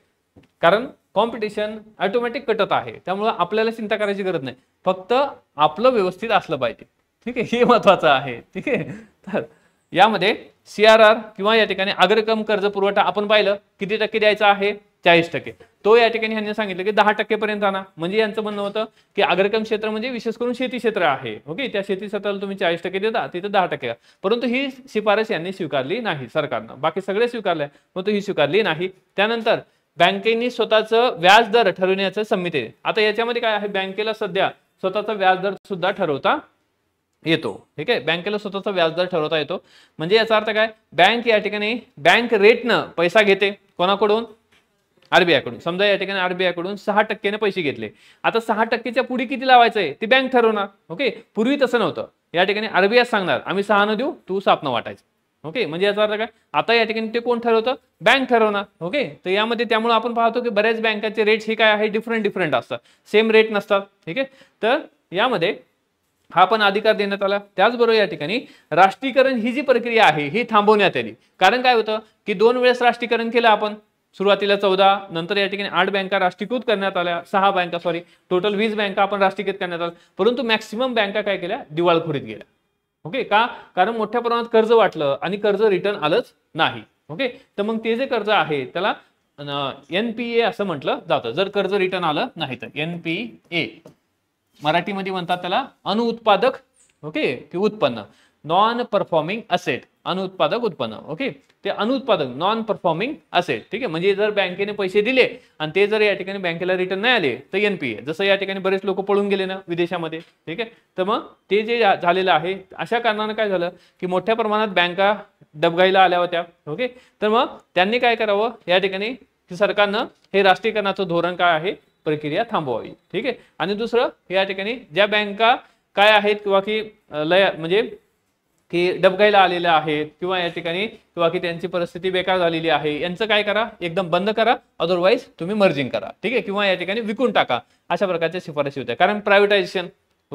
कारण कॉम्पिटिशन ऑटोमॅटिक कटत आहे त्यामुळं आपल्याला चिंता करायची गरज नाही फक्त आपलं व्यवस्थित असलं पाहिजे ठीक आहे हे महत्वाचं आहे ठीक आहे तर यामध्ये सी आर आर किंवा या ठिकाणी अग्रक्रम कर्ज पुरवठा आपण पाहिलं किती टक्के द्यायचा आहे चाळीस टक्के तो या ठिकाणी यांनी सांगितलं की दहा टक्केपर्यंत आणा म्हणजे यांचं म्हणणं होतं की अग्रक्रम क्षेत्र म्हणजे विशेष करून शेती क्षेत्र आहे ओके त्या शेती क्षेत्राला तुम्ही चाळीस टक्के देता तिथे दहा टक्के परंतु ही शिफारस यांनी स्वीकारली नाही सरकारनं बाकी सगळे स्वीकारले परंतु ही स्वीकारली नाही त्यानंतर बँकेनी स्वतःचं व्याज दर ठरवण्याचं संमिती आता याच्यामध्ये काय आहे बँकेला सध्या स्वतःचा व्याज दर सुद्धा ठरवता येतो ठीक आहे बँकेला स्वतःचा व्याजदर ठरवता येतो म्हणजे याचा अर्थ काय बँक या ठिकाणी बँक रेटनं पैसा घेते कोणाकडून आरबीआयकडून समजा या ठिकाणी आरबीआयकडून सहा टक्क्याने पैसे घेतले आता सहा टक्केच्या पुढे किती लावायचं आहे ते बँक ठरवणार ओके पूर्वी तसं नव्हतं या ठिकाणी आरबीआय सांगणार आम्ही सहा न देऊ तू सापनं वाटायचं ओके म्हणजे याचा अर्थ काय आता या ठिकाणी ते कोण ठरवतं बँक ठरवणार ओके तर यामध्ये त्यामुळे आपण पाहतो की बऱ्याच बँकाचे रेट हे काय आहे डिफरंट डिफरंट असतात सेम रेट नसतात ठीक आहे तर यामध्ये हा पण अधिकार देण्यात आला त्याचबरोबर या ठिकाणी राष्ट्रीयकरण ही जी प्रक्रिया आहे ही थांबवण्यात आली कारण काय होतं की दोन वेळेस राष्ट्रीयकरण केलं आपण सुरुवातीला चौदा नंतर या ठिकाणी आठ बँका राष्ट्रीयकृत करण्यात आल्या सहा बँका सॉरी टोटल वीस बँका आपण राष्ट्रीयकृत करण्यात आल्या परंतु मॅक्सिमम बँका काय केल्या दिवाळखोरीत गेल्या ओके का कारण मोठ्या प्रमाणात कर्ज वाटलं आणि कर्ज रिटर्न आलंच नाही ओके तर मग ते जे कर्ज आहे त्याला एनपीए असं म्हटलं जातं जर कर्ज रिटर्न आलं नाही तर एनपीए मराठीमध्ये म्हणतात त्याला अनुउत्पादक ओके की उत्पन्न नॉन परफॉर्मिंग असेट अनुत्पादक उत्पन्न ओके ते अनुत्पादक नॉन परफॉर्मिंग असेल ठीक आहे म्हणजे जर बँकेने पैसे दिले आणि ते जर या ठिकाणी बँकेला रिटर्न नाही आले तर एनपीए जसं या ठिकाणी बरेच लोक पळून गेले ना विदेशामध्ये ठीक आहे तर मग ते जे झालेलं आहे अशा कारणानं काय झालं की मोठ्या प्रमाणात बँका दबगाईला आल्या होत्या ओके तर मग त्यांनी काय करावं या ठिकाणी की सरकारनं हे राष्ट्रीयकरणाचं धोरण काय आहे प्रक्रिया थांबवावी ठीक आहे आणि दुसरं या ठिकाणी ज्या बँका काय आहेत किंवा की लय म्हणजे की डबकायला आलेल्या आहेत किंवा या ठिकाणी किंवा की त्यांची परिस्थिती बेकार झालेली आहे यांचं काय करा एकदम बंद करा अदरवाईज तुम्ही मर्जिंग करा ठीक आहे किंवा या ठिकाणी विकून टाका अशा प्रकारच्या शिफारशी होत्या कारण प्रायव्हेटायझेशन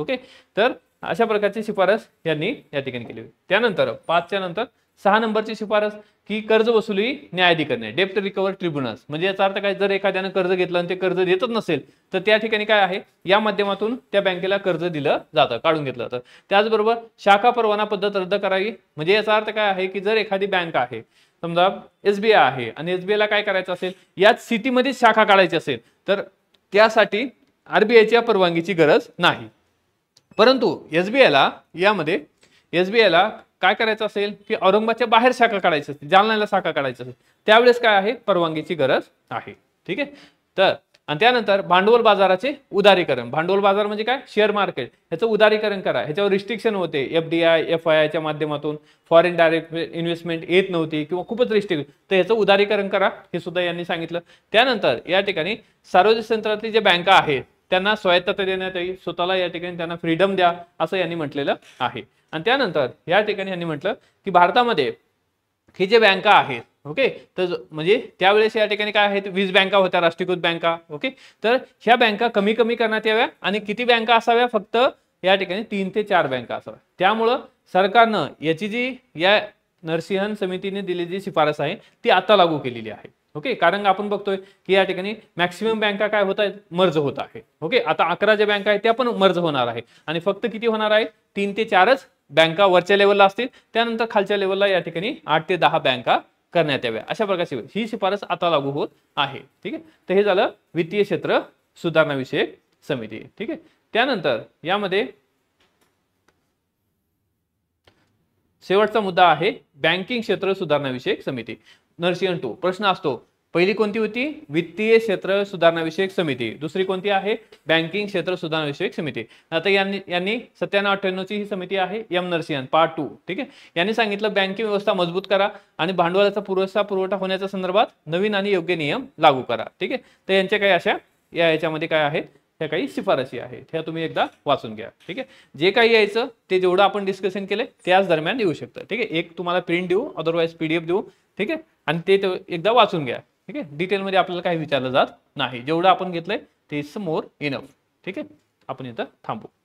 ओके तर अशा प्रकारची शिफारस यांनी या ठिकाणी केली होती त्यानंतर पाचच्या नंतर सहा नंबरची शिफारस की कर्ज वसुली न्यायाधिकरणे डेप्ट रिकव्हर ट्रिब्युनल्स म्हणजे याचा अर्थ काय जर एखाद्यानं कर्ज घेतलं आणि ते कर्ज देतच नसेल तर त्या ठिकाणी काय आहे या माध्यमातून त्या बँकेला कर्ज दिलं जातं काढून घेतलं जातं त्याचबरोबर शाखा परवाना पद्धत रद्द करावी म्हणजे याचा अर्थ काय आहे की जर एखादी बँक आहे समजा एसबीआय आहे आणि एसबीआयला काय करायचं असेल याच सिटीमध्येच शाखा काढायची असेल तर त्यासाठी आरबीआयच्या परवानगीची गरज नाही परंतु एसबीआयला यामध्ये एसबीआयला काय करायचं असेल की औरंगाबादच्या बाहेर शाखा काढायची असते जालन्याला शाखा काढायची असेल त्यावेळेस काय आहे परवानगीची गरज आहे ठीक आहे तर आणि त्यानंतर भांडवल बाजाराचे उदारीकरण भांडवल बाजार म्हणजे काय शेअर मार्केट ह्याचं उदारीकरण करा ह्याच्यावर रिस्ट्रिक्शन होते एफ आय एफ आय आयच्या माध्यमातून फॉरेन डायरेक्ट इन्व्हेस्टमेंट येत नव्हती किंवा खूपच रिस्ट्रिक्ट तर ह्याचं उदारीकरण करा हे सुद्धा यांनी सांगितलं त्यानंतर या ठिकाणी सार्वजनिक क्षेत्रातली जे बँका आहेत त्यांना स्वायत्तता देण्यात येईल स्वतःला या ठिकाणी त्यांना फ्रीडम द्या असं यांनी म्हटलेलं आहे आणि त्यानंतर या ठिकाणी यांनी म्हटलं की भारतामध्ये हे जे बँका आहेत ओके तर म्हणजे त्यावेळेस या ठिकाणी काय आहेत वीज बँका होत्या राष्ट्रीयकृत बँका ओके तर ह्या बँका कमी कमी करण्यात याव्या आणि किती बँका असाव्या फक्त या ठिकाणी तीन ते चार बँका असाव्या त्यामुळं सरकारनं याची जी या नरसिंहन समितीने दिलेली जी शिफारस आहे ती आता लागू केलेली आहे ओके कारण आपण बघतोय की या ठिकाणी मॅक्सिमम बँका काय होत आहेत मर्ज होत आहे ओके आता अकरा ज्या बँका आहेत त्या पण मर्ज होणार आहे आणि फक्त किती होणार आहे तीन ते चारच बँका वरच्या लेवलला असतील त्यानंतर खालच्या लेवलला या ठिकाणी आठ ते दहा बँका करण्यात याव्या अशा प्रकारची ही शिफारस आता लागू होत आहे ठीक आहे तर हे झालं वित्तीय क्षेत्र सुधारणाविषयक समिती ठीक आहे त्यानंतर यामध्ये शेवटचा मुद्दा आहे बँकिंग क्षेत्र सुधारणाविषयक समिती नरसिंहन टू प्रश्न असतो पहिली कोणती होती वित्तीय क्षेत्र सुधारणाविषयक समिती दुसरी कोणती आहे बँकिंग क्षेत्र सुधारणाविषयक समिती आता यांनी यांनी सत्त्याण्णव अठ्ठ्याण्णवची ही समिती आहे एम नरसिंहन पार्ट टू ठीक आहे यांनी सांगितलं बँकिंग व्यवस्था मजबूत करा आणि भांडवलाचा पुरवठा पुरवठा होण्याच्या संदर्भात नवीन आणि योग्य नियम लागू करा ठीक आहे तर यांच्या काही अशा याच्यामध्ये काय आहेत ह्या काही शिफारशी आहेत ह्या तुम्ही एकदा वाचून घ्या ठीक आहे जे काही यायचं ते जेवढं आपण डिस्कशन केले त्याच दरम्यान येऊ शकतं ठीक आहे एक तुम्हाला प्रिंट देऊ अदरवाईज पीडीएफ देऊ ठीक आहे आणि ते एकदा वाचून घ्या ठीक आहे डिटेलमध्ये आपल्याला काही विचारलं जात नाही जेवढं आपण घेतलंय ते समोर इनफ ठीक आहे आपण इथं थांबू